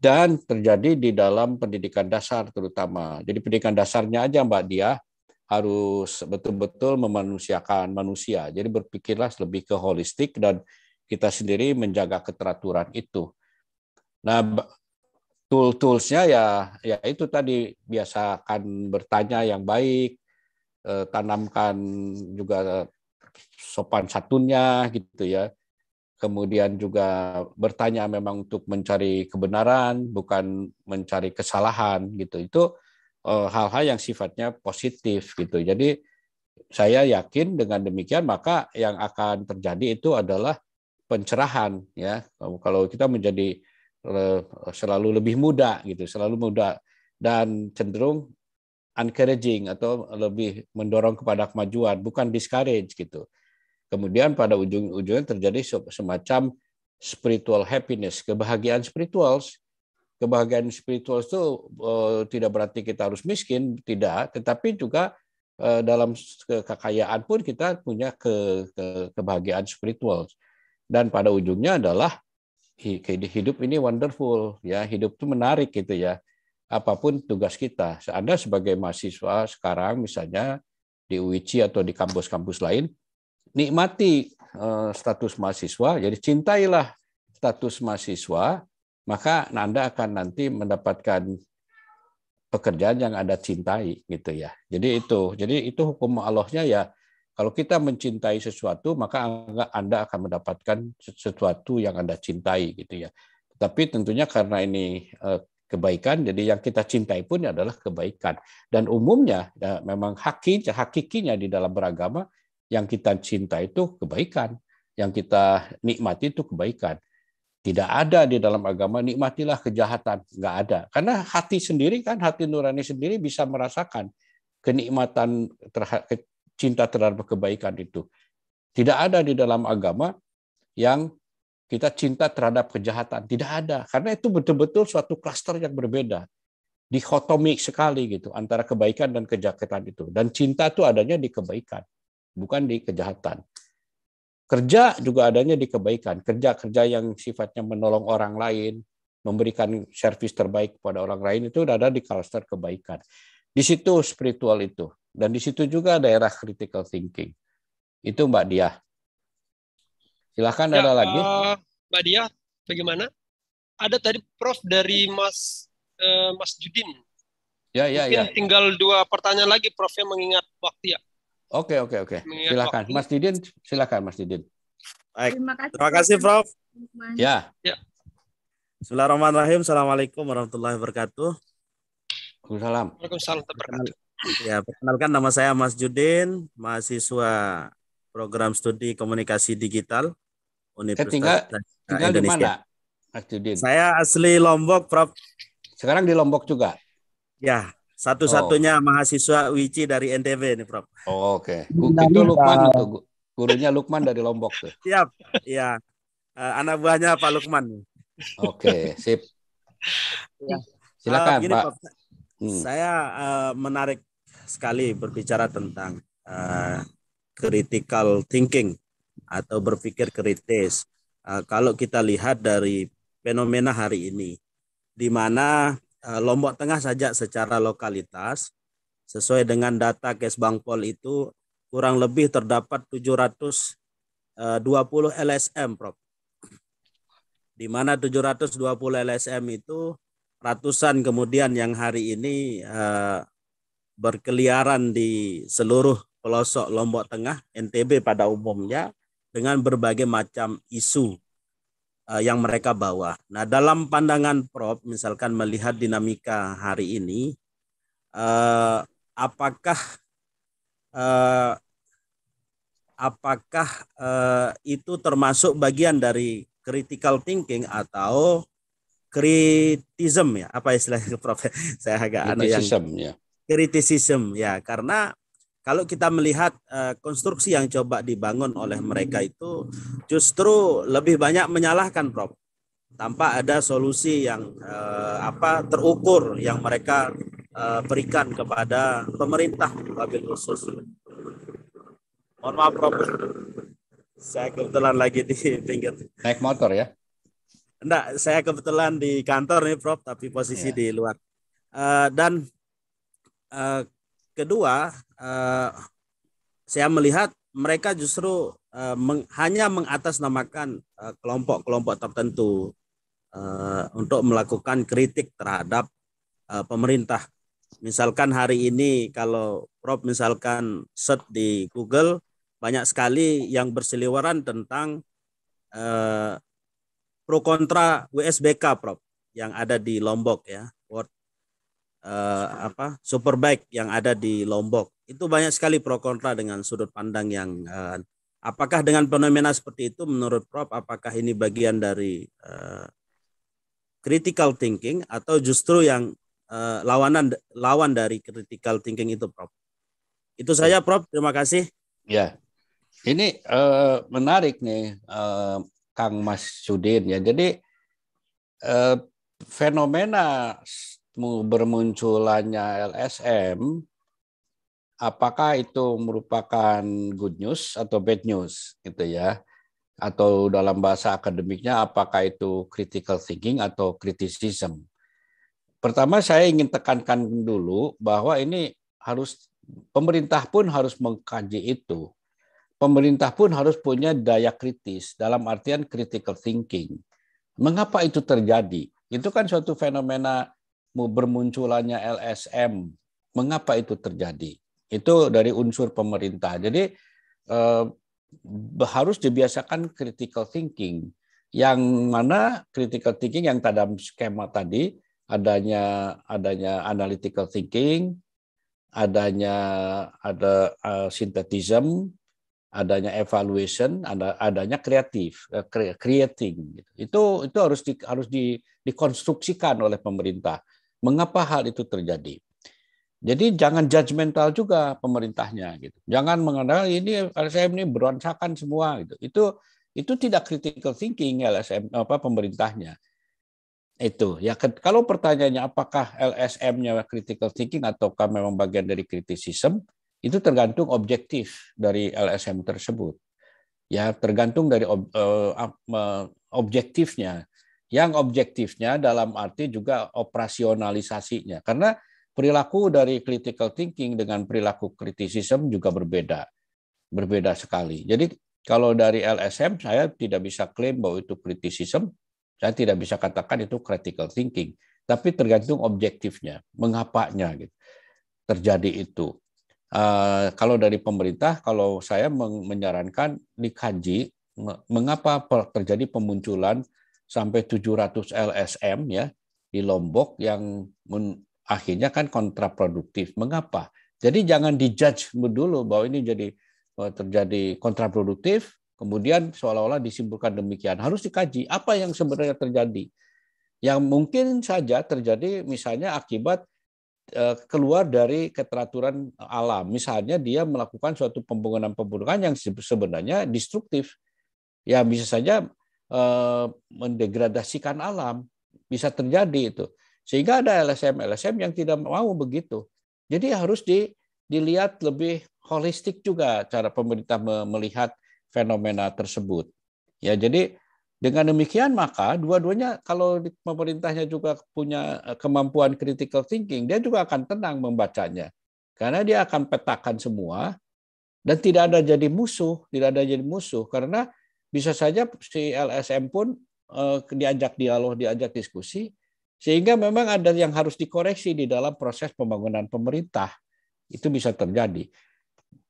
Speaker 1: dan terjadi di dalam pendidikan dasar terutama. Jadi pendidikan dasarnya aja Mbak Dia harus betul-betul memanusiakan manusia. Jadi berpikirlah lebih ke holistik dan kita sendiri menjaga keteraturan itu. Nah, tool-toolsnya ya ya itu tadi biasakan bertanya yang baik eh, tanamkan juga sopan satunya gitu ya kemudian juga bertanya memang untuk mencari kebenaran bukan mencari kesalahan gitu itu eh, hal-hal yang sifatnya positif gitu jadi saya yakin dengan demikian maka yang akan terjadi itu adalah pencerahan ya kalau kita menjadi Eh, selalu lebih muda gitu, selalu muda dan cenderung encouraging atau lebih mendorong kepada kemajuan, bukan discourage gitu. Kemudian pada ujung-ujungnya terjadi semacam spiritual happiness, kebahagiaan spiritual. Kebahagiaan spiritual itu eh, tidak berarti kita harus miskin, tidak, tetapi juga eh, dalam kekayaan pun kita punya ke, ke kebahagiaan spiritual. Dan pada ujungnya adalah hidup ini wonderful ya hidup itu menarik gitu ya apapun tugas kita anda sebagai mahasiswa sekarang misalnya di UIC atau di kampus-kampus lain nikmati eh, status mahasiswa jadi cintailah status mahasiswa maka anda akan nanti mendapatkan pekerjaan yang anda cintai gitu ya jadi itu jadi itu hukum Allahnya ya kalau kita mencintai sesuatu, maka Anda akan mendapatkan sesuatu yang Anda cintai gitu ya. Tapi tentunya karena ini eh, kebaikan, jadi yang kita cintai pun adalah kebaikan. Dan umumnya ya, memang hakik, hakikinya di dalam beragama yang kita cinta itu kebaikan, yang kita nikmati itu kebaikan. Tidak ada di dalam agama nikmatilah kejahatan, nggak ada. Karena hati sendiri kan, hati nurani sendiri bisa merasakan kenikmatan terhadap cinta terhadap kebaikan itu. Tidak ada di dalam agama yang kita cinta terhadap kejahatan. Tidak ada. Karena itu betul-betul suatu klaster yang berbeda. Dikotomik sekali gitu antara kebaikan dan kejahatan itu. Dan cinta itu adanya di kebaikan, bukan di kejahatan. Kerja juga adanya di kebaikan. Kerja-kerja yang sifatnya menolong orang lain, memberikan servis terbaik kepada orang lain itu ada di klaster kebaikan. Di situ spiritual itu. Dan di situ juga daerah critical thinking. Itu Mbak Diah. Silahkan ya, ada eh, lagi.
Speaker 4: Mbak Diah, bagaimana? Ada tadi Prof dari Mas uh, Mas Judin.
Speaker 1: Ya,
Speaker 7: ya, Mungkin ya.
Speaker 4: tinggal dua pertanyaan lagi Prof yang mengingat waktu ya.
Speaker 1: Oke, oke, oke.
Speaker 4: Silakan Mas
Speaker 1: Didin, silakan Mas Didin.
Speaker 4: Baik. Terima kasih, Terima kasih Prof. Ya. ya.
Speaker 7: Bismillahirrahmanirrahim. Assalamualaikum warahmatullahi wabarakatuh. Waalaikumsalam.
Speaker 4: Waalaikumsalam.
Speaker 7: Ya, perkenalkan nama saya Mas Judin, mahasiswa program studi komunikasi digital eh, Universitas tinggal, tinggal Indonesia. Di mana, Mas Judin? Saya asli Lombok, Prof. Sekarang di Lombok juga? Ya, satu-satunya oh. mahasiswa Wici dari NTB ini Prof. Oh,
Speaker 1: Oke. Okay. Itu Lukman tuh, gurunya Lukman dari Lombok tuh.
Speaker 7: Siap, ya eh, Anak buahnya Pak Lukman.
Speaker 1: Oke, okay, sip. Ya. Silakan, uh, gini, Pak. Prof,
Speaker 7: hmm. Saya uh, menarik sekali berbicara tentang uh, critical thinking atau berpikir kritis. Uh, kalau kita lihat dari fenomena hari ini, di mana uh, Lombok Tengah saja secara lokalitas, sesuai dengan data Kesbangpol itu kurang lebih terdapat 720 LSM, Prof. Di mana 720 LSM itu ratusan kemudian yang hari ini uh, berkeliaran di seluruh pelosok Lombok Tengah, NTB pada umumnya dengan berbagai macam isu eh, yang mereka bawa. Nah, dalam pandangan Prof, misalkan melihat dinamika hari ini, eh, apakah eh, apakah itu termasuk bagian dari critical thinking atau kritism ya? Apa istilahnya Prof? <laughs> Saya agak aneh ya kritisisme ya karena kalau kita melihat uh, konstruksi yang coba dibangun oleh mereka itu justru lebih banyak menyalahkan Prof tanpa ada solusi yang uh, apa terukur yang mereka uh, berikan kepada pemerintah wabil khusus. Mohon maaf Prof. Saya kebetulan lagi di pinggir.
Speaker 1: Naik motor ya?
Speaker 7: Enggak, saya kebetulan di kantor nih Prof, tapi posisi yeah. di luar. uh, dan Eh, kedua, uh, saya melihat mereka justru uh, meng, hanya mengatasnamakan kelompok-kelompok tertentu untuk melakukan kritik terhadap pemerintah. Misalkan hari ini kalau Prof misalkan search di Google banyak sekali yang berseliweran tentang pro kontra WSBK Prof yang ada di Lombok ya eh, apa superbike yang ada di Lombok. Itu banyak sekali pro kontra dengan sudut pandang yang eh, apakah dengan fenomena seperti itu menurut Prof apakah ini bagian dari eh, critical thinking atau justru yang eh, lawanan lawan dari critical thinking itu Prof? Itu saya Prof, terima
Speaker 1: kasih. Ya. Ini uh, menarik nih uh, Kang Mas Sudin ya. Jadi uh, fenomena bermunculannya LSM, apakah itu merupakan good news atau bad news gitu ya? Atau dalam bahasa akademiknya apakah itu critical thinking atau criticism? Pertama saya ingin tekankan dulu bahwa ini harus pemerintah pun harus mengkaji itu. Pemerintah pun harus punya daya kritis dalam artian critical thinking. Mengapa itu terjadi? Itu kan suatu fenomena bermunculannya LSM. Mengapa itu terjadi? Itu dari unsur pemerintah. Jadi eh, harus dibiasakan critical thinking. Yang mana critical thinking yang dalam skema tadi adanya adanya analytical thinking, adanya ada uh, synthetism, adanya evaluation, ada adanya kreatif, eh, creating. Gitu. Itu itu harus di, harus di, dikonstruksikan oleh pemerintah. Mengapa hal itu terjadi? Jadi jangan judgmental juga pemerintahnya gitu. Jangan mengandalkan ini LSM ini berontakan semua gitu. Itu itu tidak critical thinking LSM apa pemerintahnya. Itu ya kalau pertanyaannya apakah LSM-nya critical thinking ataukah memang bagian dari criticism itu tergantung objektif dari LSM tersebut. Ya tergantung dari ob, uh, objektifnya yang objektifnya dalam arti juga operasionalisasinya. Karena perilaku dari critical thinking dengan perilaku kritisism juga berbeda. Berbeda sekali. Jadi kalau dari LSM saya tidak bisa klaim bahwa itu kritisisme saya tidak bisa katakan itu critical thinking, tapi tergantung objektifnya, mengapanya gitu. Terjadi itu. Uh, kalau dari pemerintah, kalau saya menyarankan dikaji mengapa terjadi pemunculan sampai 700 LSM ya di Lombok yang men, akhirnya kan kontraproduktif. Mengapa? Jadi jangan dijudge dulu bahwa ini jadi eh, terjadi kontraproduktif, kemudian seolah-olah disimpulkan demikian. Harus dikaji apa yang sebenarnya terjadi. Yang mungkin saja terjadi misalnya akibat eh, keluar dari keteraturan alam. Misalnya dia melakukan suatu pembangunan pembunuhan yang sebenarnya destruktif. Ya bisa saja Eh, mendegradasikan alam bisa terjadi itu sehingga ada LSM LSM yang tidak mau begitu jadi harus di, dilihat lebih holistik juga cara pemerintah melihat fenomena tersebut ya jadi dengan demikian maka dua-duanya kalau pemerintahnya juga punya eh, kemampuan critical thinking dia juga akan tenang membacanya karena dia akan petakan semua dan tidak ada jadi musuh tidak ada jadi musuh karena bisa saja si LSM pun eh, diajak dialog, diajak diskusi, sehingga memang ada yang harus dikoreksi di dalam proses pembangunan pemerintah. Itu bisa terjadi.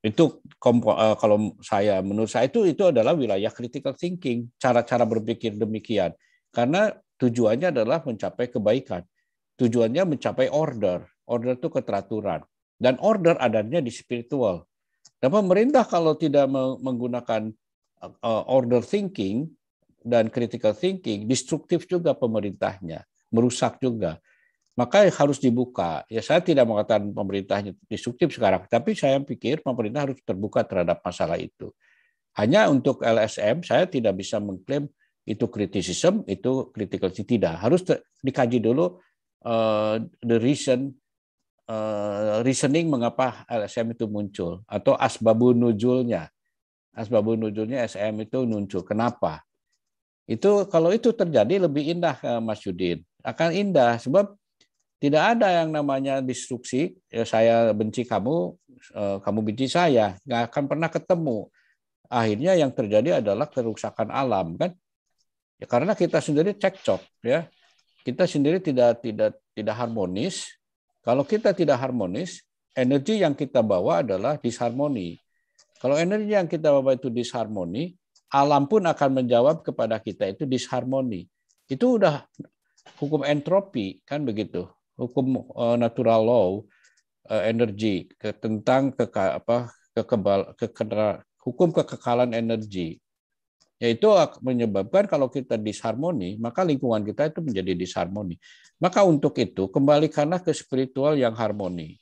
Speaker 1: Itu eh, kalau saya menurut saya itu itu adalah wilayah critical thinking, cara-cara berpikir demikian. Karena tujuannya adalah mencapai kebaikan. Tujuannya mencapai order. Order itu keteraturan. Dan order adanya di spiritual. Dan pemerintah kalau tidak menggunakan Uh, uh, order thinking dan critical thinking, destruktif juga pemerintahnya, merusak juga. Maka harus dibuka. Ya saya tidak mengatakan pemerintahnya destruktif sekarang, tapi saya pikir pemerintah harus terbuka terhadap masalah itu. Hanya untuk LSM saya tidak bisa mengklaim itu kritisisme itu critical thinking tidak. Harus dikaji dulu uh, the reason uh, reasoning mengapa LSM itu muncul atau asbabun nuzulnya Asbabun nuzulnya SM itu muncul. Kenapa? Itu kalau itu terjadi lebih indah eh, Mas Yudin. Akan indah sebab tidak ada yang namanya destruksi, ya, saya benci kamu, eh, kamu benci saya, Gak akan pernah ketemu. Akhirnya yang terjadi adalah kerusakan alam kan? Ya, karena kita sendiri cekcok ya. Kita sendiri tidak tidak tidak harmonis. Kalau kita tidak harmonis, energi yang kita bawa adalah disharmoni. Kalau energi yang kita bawa itu disharmoni, alam pun akan menjawab kepada kita itu disharmoni. Itu udah hukum entropi kan begitu, hukum eh, natural law eh, energi tentang ke, apa kekebal ke, hukum kekekalan energi yaitu menyebabkan kalau kita disharmoni, maka lingkungan kita itu menjadi disharmoni. Maka untuk itu, kembalikanlah ke spiritual yang harmoni.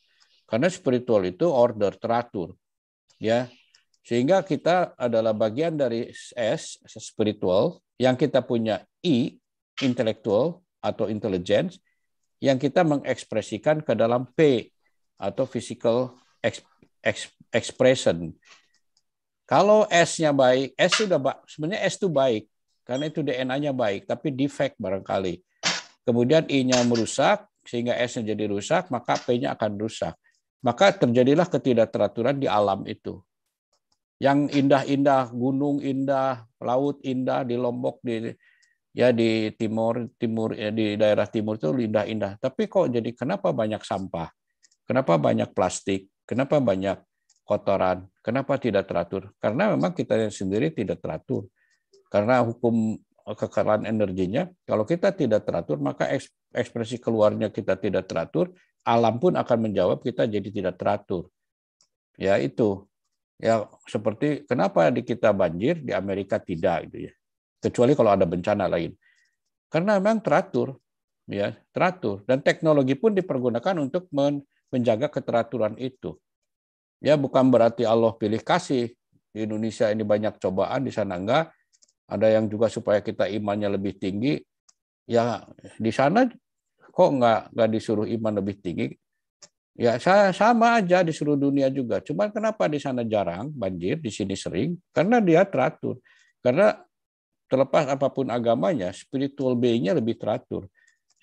Speaker 1: Karena spiritual itu order, teratur. Ya, sehingga kita adalah bagian dari S, spiritual, yang kita punya I, intelektual atau intelligence, yang kita mengekspresikan ke dalam P, atau physical expression. Kalau S-nya baik, S sudah ba sebenarnya S itu baik karena itu DNA-nya baik, tapi defect barangkali. Kemudian I-nya merusak sehingga S-nya jadi rusak, maka P-nya akan rusak. Maka terjadilah ketidakteraturan di alam itu yang indah-indah, gunung indah, laut indah di Lombok di ya di timur timur ya di daerah timur itu indah-indah. Tapi kok jadi kenapa banyak sampah? Kenapa banyak plastik? Kenapa banyak kotoran? Kenapa tidak teratur? Karena memang kita sendiri tidak teratur. Karena hukum kekalan energinya, kalau kita tidak teratur maka ekspresi keluarnya kita tidak teratur, alam pun akan menjawab kita jadi tidak teratur. Ya itu ya seperti kenapa di kita banjir di Amerika tidak gitu ya kecuali kalau ada bencana lain karena memang teratur ya teratur dan teknologi pun dipergunakan untuk menjaga keteraturan itu ya bukan berarti Allah pilih kasih di Indonesia ini banyak cobaan di sana enggak ada yang juga supaya kita imannya lebih tinggi ya di sana kok enggak nggak disuruh iman lebih tinggi Ya, saya sama aja di seluruh dunia juga. Cuman kenapa di sana jarang banjir, di sini sering? Karena dia teratur. Karena terlepas apapun agamanya, spiritual being-nya lebih teratur.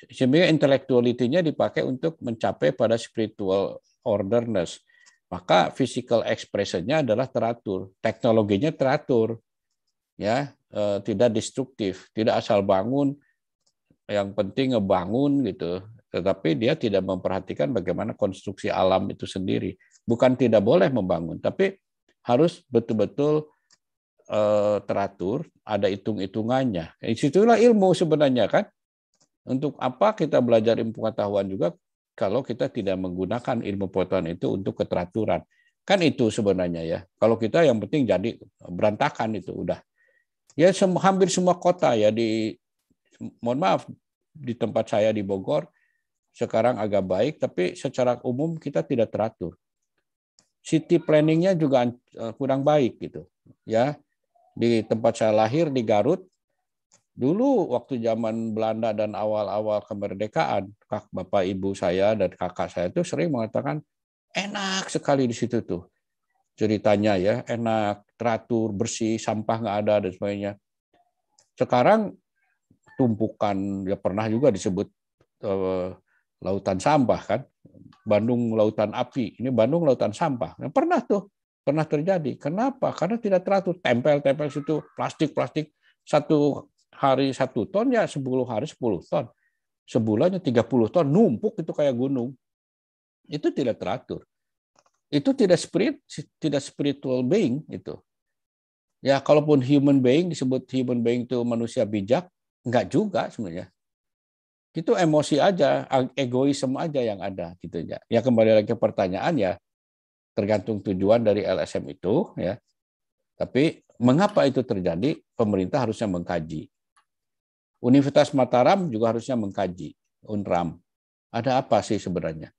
Speaker 1: Sehingga intellectuality-nya dipakai untuk mencapai pada spiritual orderness. Maka physical expression-nya adalah teratur, teknologinya teratur. Ya, eh, tidak destruktif, tidak asal bangun, yang penting ngebangun gitu tetapi dia tidak memperhatikan bagaimana konstruksi alam itu sendiri. Bukan tidak boleh membangun, tapi harus betul-betul eh, teratur, ada hitung-hitungannya. Disitulah ilmu sebenarnya kan. Untuk apa kita belajar ilmu pengetahuan juga kalau kita tidak menggunakan ilmu pengetahuan itu untuk keteraturan. Kan itu sebenarnya ya. Kalau kita yang penting jadi berantakan itu udah. Ya hampir semua kota ya di mohon maaf di tempat saya di Bogor sekarang agak baik, tapi secara umum kita tidak teratur. City planningnya juga eh, kurang baik gitu, ya. Di tempat saya lahir di Garut, dulu waktu zaman Belanda dan awal-awal kemerdekaan, kak bapak ibu saya dan kakak saya itu sering mengatakan enak sekali di situ tuh ceritanya ya, enak, teratur, bersih, sampah nggak ada dan sebagainya. Sekarang tumpukan ya pernah juga disebut eh, lautan sampah kan. Bandung lautan api, ini Bandung lautan sampah. Nah, pernah tuh, pernah terjadi. Kenapa? Karena tidak teratur, tempel-tempel situ plastik-plastik satu hari satu ton ya sepuluh hari sepuluh ton. Sebulannya puluh ton numpuk itu kayak gunung. Itu tidak teratur. Itu tidak spirit tidak spiritual being itu. Ya kalaupun human being disebut human being itu manusia bijak, enggak juga sebenarnya itu emosi aja, egoisme aja yang ada gitu ya. Ya kembali lagi ke pertanyaan ya, tergantung tujuan dari LSM itu ya. Tapi mengapa itu terjadi? Pemerintah harusnya mengkaji. Universitas Mataram juga harusnya mengkaji UNRAM. Ada apa sih sebenarnya?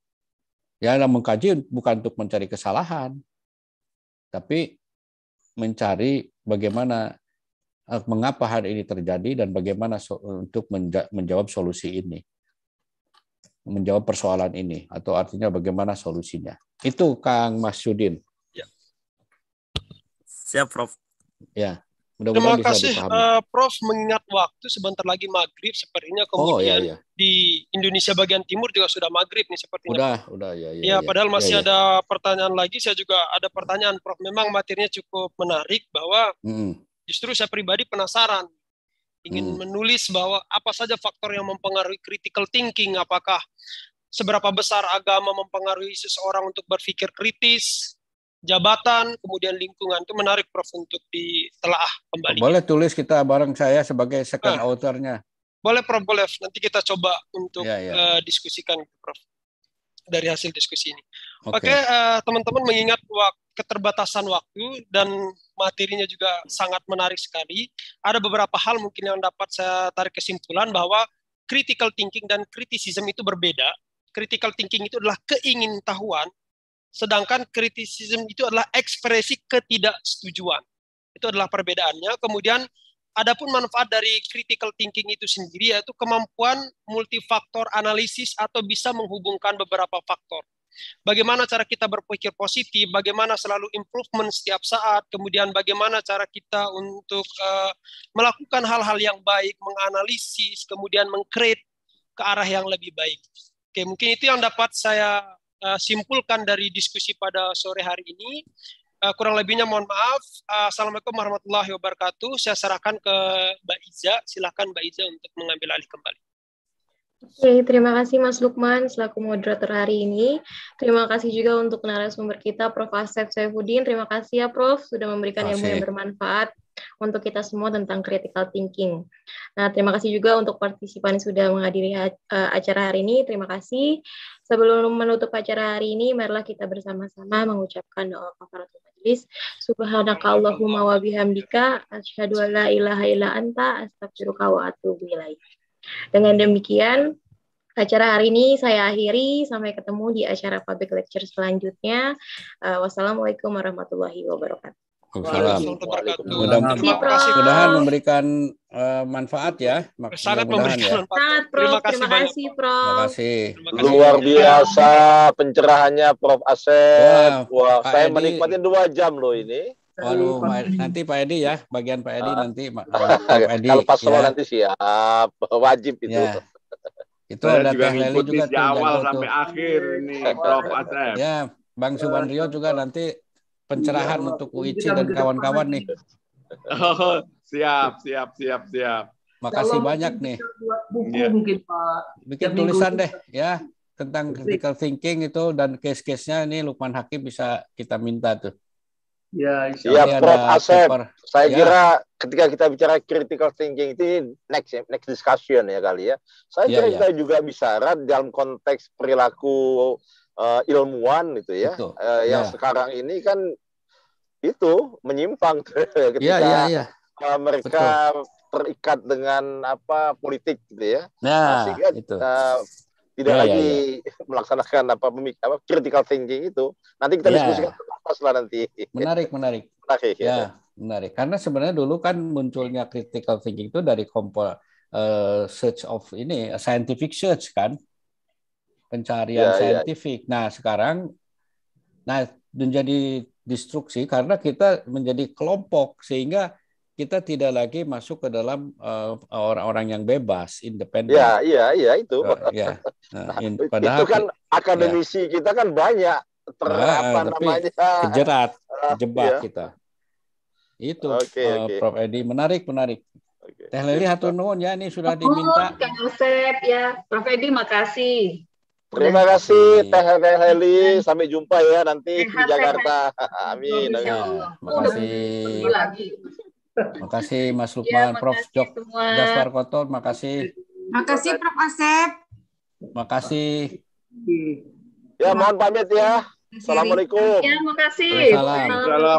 Speaker 1: Ya, dalam mengkaji bukan untuk mencari kesalahan, tapi mencari bagaimana Eh, mengapa hal ini terjadi dan bagaimana so untuk menja menjawab solusi ini menjawab persoalan ini atau artinya bagaimana solusinya itu Kang Mas Yudin ya.
Speaker 7: siap Prof ya mudah-mudahan terima kasih uh,
Speaker 4: Prof mengingat waktu sebentar lagi maghrib sepertinya oh, ya, kemudian oh, iya, iya. di Indonesia bagian timur juga sudah maghrib nih sepertinya udah
Speaker 1: udah ya ya, ya, ya padahal ya, masih ya. ada
Speaker 4: pertanyaan lagi saya juga ada pertanyaan Prof memang materinya cukup menarik bahwa hmm Justru saya pribadi penasaran, ingin hmm. menulis bahwa apa saja faktor yang mempengaruhi critical thinking, apakah seberapa besar agama mempengaruhi seseorang untuk berpikir kritis, jabatan, kemudian lingkungan. Itu menarik Prof untuk ditelaah kembali. Boleh
Speaker 1: tulis kita bareng saya sebagai second nah,
Speaker 4: authornya. Boleh Prof, boleh. Nanti kita coba untuk ya, ya. Uh, diskusikan Prof dari hasil diskusi ini.
Speaker 5: Oke, okay. okay, uh, eh, teman-teman mengingat
Speaker 4: waktu keterbatasan waktu dan materinya juga sangat menarik sekali. Ada beberapa hal mungkin yang dapat saya tarik kesimpulan bahwa critical thinking dan criticism itu berbeda. Critical thinking itu adalah keingintahuan, sedangkan criticism itu adalah ekspresi ketidaksetujuan. Itu adalah perbedaannya. Kemudian Adapun manfaat dari critical thinking itu sendiri yaitu kemampuan multifaktor analisis atau bisa menghubungkan beberapa faktor. Bagaimana cara kita berpikir positif, bagaimana selalu improvement setiap saat, kemudian bagaimana cara kita untuk uh, melakukan hal-hal yang baik, menganalisis, kemudian mengcreate ke arah yang lebih baik. Oke, mungkin itu yang dapat saya uh, simpulkan dari diskusi pada sore hari ini. Uh, kurang lebihnya mohon maaf. Uh, Assalamualaikum warahmatullahi wabarakatuh. Saya serahkan ke Mbak Iza. Silahkan Mbak Iza untuk mengambil alih kembali.
Speaker 2: Oke, terima kasih Mas Lukman selaku moderator hari ini. Terima kasih juga untuk narasumber kita Prof. Asep Saifuddin. Terima kasih ya Prof sudah memberikan ilmu yang bermanfaat untuk kita semua tentang critical thinking. Nah, terima kasih juga untuk partisipan yang sudah menghadiri e, acara hari ini. Terima kasih. Sebelum menutup acara hari ini, marilah kita bersama-sama mengucapkan doa kafaratul majelis. Subhanaka Allahumma wa bihamdika asyhadu an la ilaha illa anta astaghfiruka wa atubu ilaik. Dengan demikian, acara hari ini saya akhiri. Sampai ketemu di acara public lecture selanjutnya. Uh, wassalamualaikum warahmatullahi wabarakatuh.
Speaker 1: Waalaikumsalam. Mudah-mudahan memberikan uh, manfaat ya. Sangat memberikan ya. manfaat.
Speaker 3: Sangat, Prof. Terima kasih, terima kasih Prof. Terima
Speaker 1: kasih. Luar biasa pencerahannya Prof. Asep. Wah, Wah saya Edi. menikmati dua jam loh ini. Waduh, Pak, nanti Pak Edi ya, bagian Pak Edi ah. nanti Pak, ah, Pak ya. Edi. Kalau pas ya. nanti siap, <laughs> wajib itu. Ya. Itu Saya ada Teh Leli juga tuh awal sampai tuh. akhir ini Prof Asep. Ya, Bang Subandrio juga nanti pencerahan ya, untuk Uici dan kawan-kawan nih. Oh, siap, siap, siap, siap. Makasih Kalau banyak nih.
Speaker 6: Buku ya. mungkin Pak.
Speaker 1: Bikin tulisan deh ya tentang critical thinking itu dan case-case-nya ini Lukman Hakim bisa kita minta tuh. Ya, ya Prof. Asep, saya ya. kira
Speaker 7: ketika kita bicara critical thinking itu next ya, next discussion ya kali ya. Saya ya, kira ya. kita juga bicara dalam konteks perilaku uh, ilmuwan itu ya, uh, yang ya. sekarang ini kan itu menyimpang <laughs> ketika ya, ya, ya. Uh, mereka Betul. terikat dengan apa politik gitu ya. Nah, nah Sehingga, itu. Uh, tidak ya, ya, lagi ya, ya. melaksanakan apa, apa critical thinking itu. Nanti kita ya. diskusikan lepas lah nanti.
Speaker 1: Menarik, menarik. Menarik ya. ya. Menarik. Karena sebenarnya dulu kan munculnya critical thinking itu dari kompor uh, eh, search of ini scientific search kan. Pencarian ya, ya. scientific. Ya. Nah, sekarang nah menjadi destruksi karena kita menjadi kelompok sehingga kita tidak lagi masuk ke dalam eh, orang-orang uh, yang bebas, independen. Ya, iya, iya itu. Uh, ya. <laughs> nah, nah itu kan ya.
Speaker 7: akademisi ya. kita kan banyak
Speaker 1: ter nah, apa tapi namanya kejerat ah, kejebak iya. kita itu okay, uh, eh, okay. Prof Edi menarik menarik Teh Leli Hatunun ya
Speaker 5: ini sudah oh, diminta
Speaker 3: Kang Yosep ya Prof Edi makasih
Speaker 5: Terima kasih Teh Heli, sampai jumpa ya nanti di Jakarta.
Speaker 3: <laughs> Amin. kasih. makasih.
Speaker 1: Makasih Mas ya, Lukman, Prof. Jok dasar Kotor, makasih.
Speaker 3: Makasih Prof Asep.
Speaker 1: Makasih. Ya, mohon pamit ya.
Speaker 3: Assalamualaikum. Terima kasih. Salam.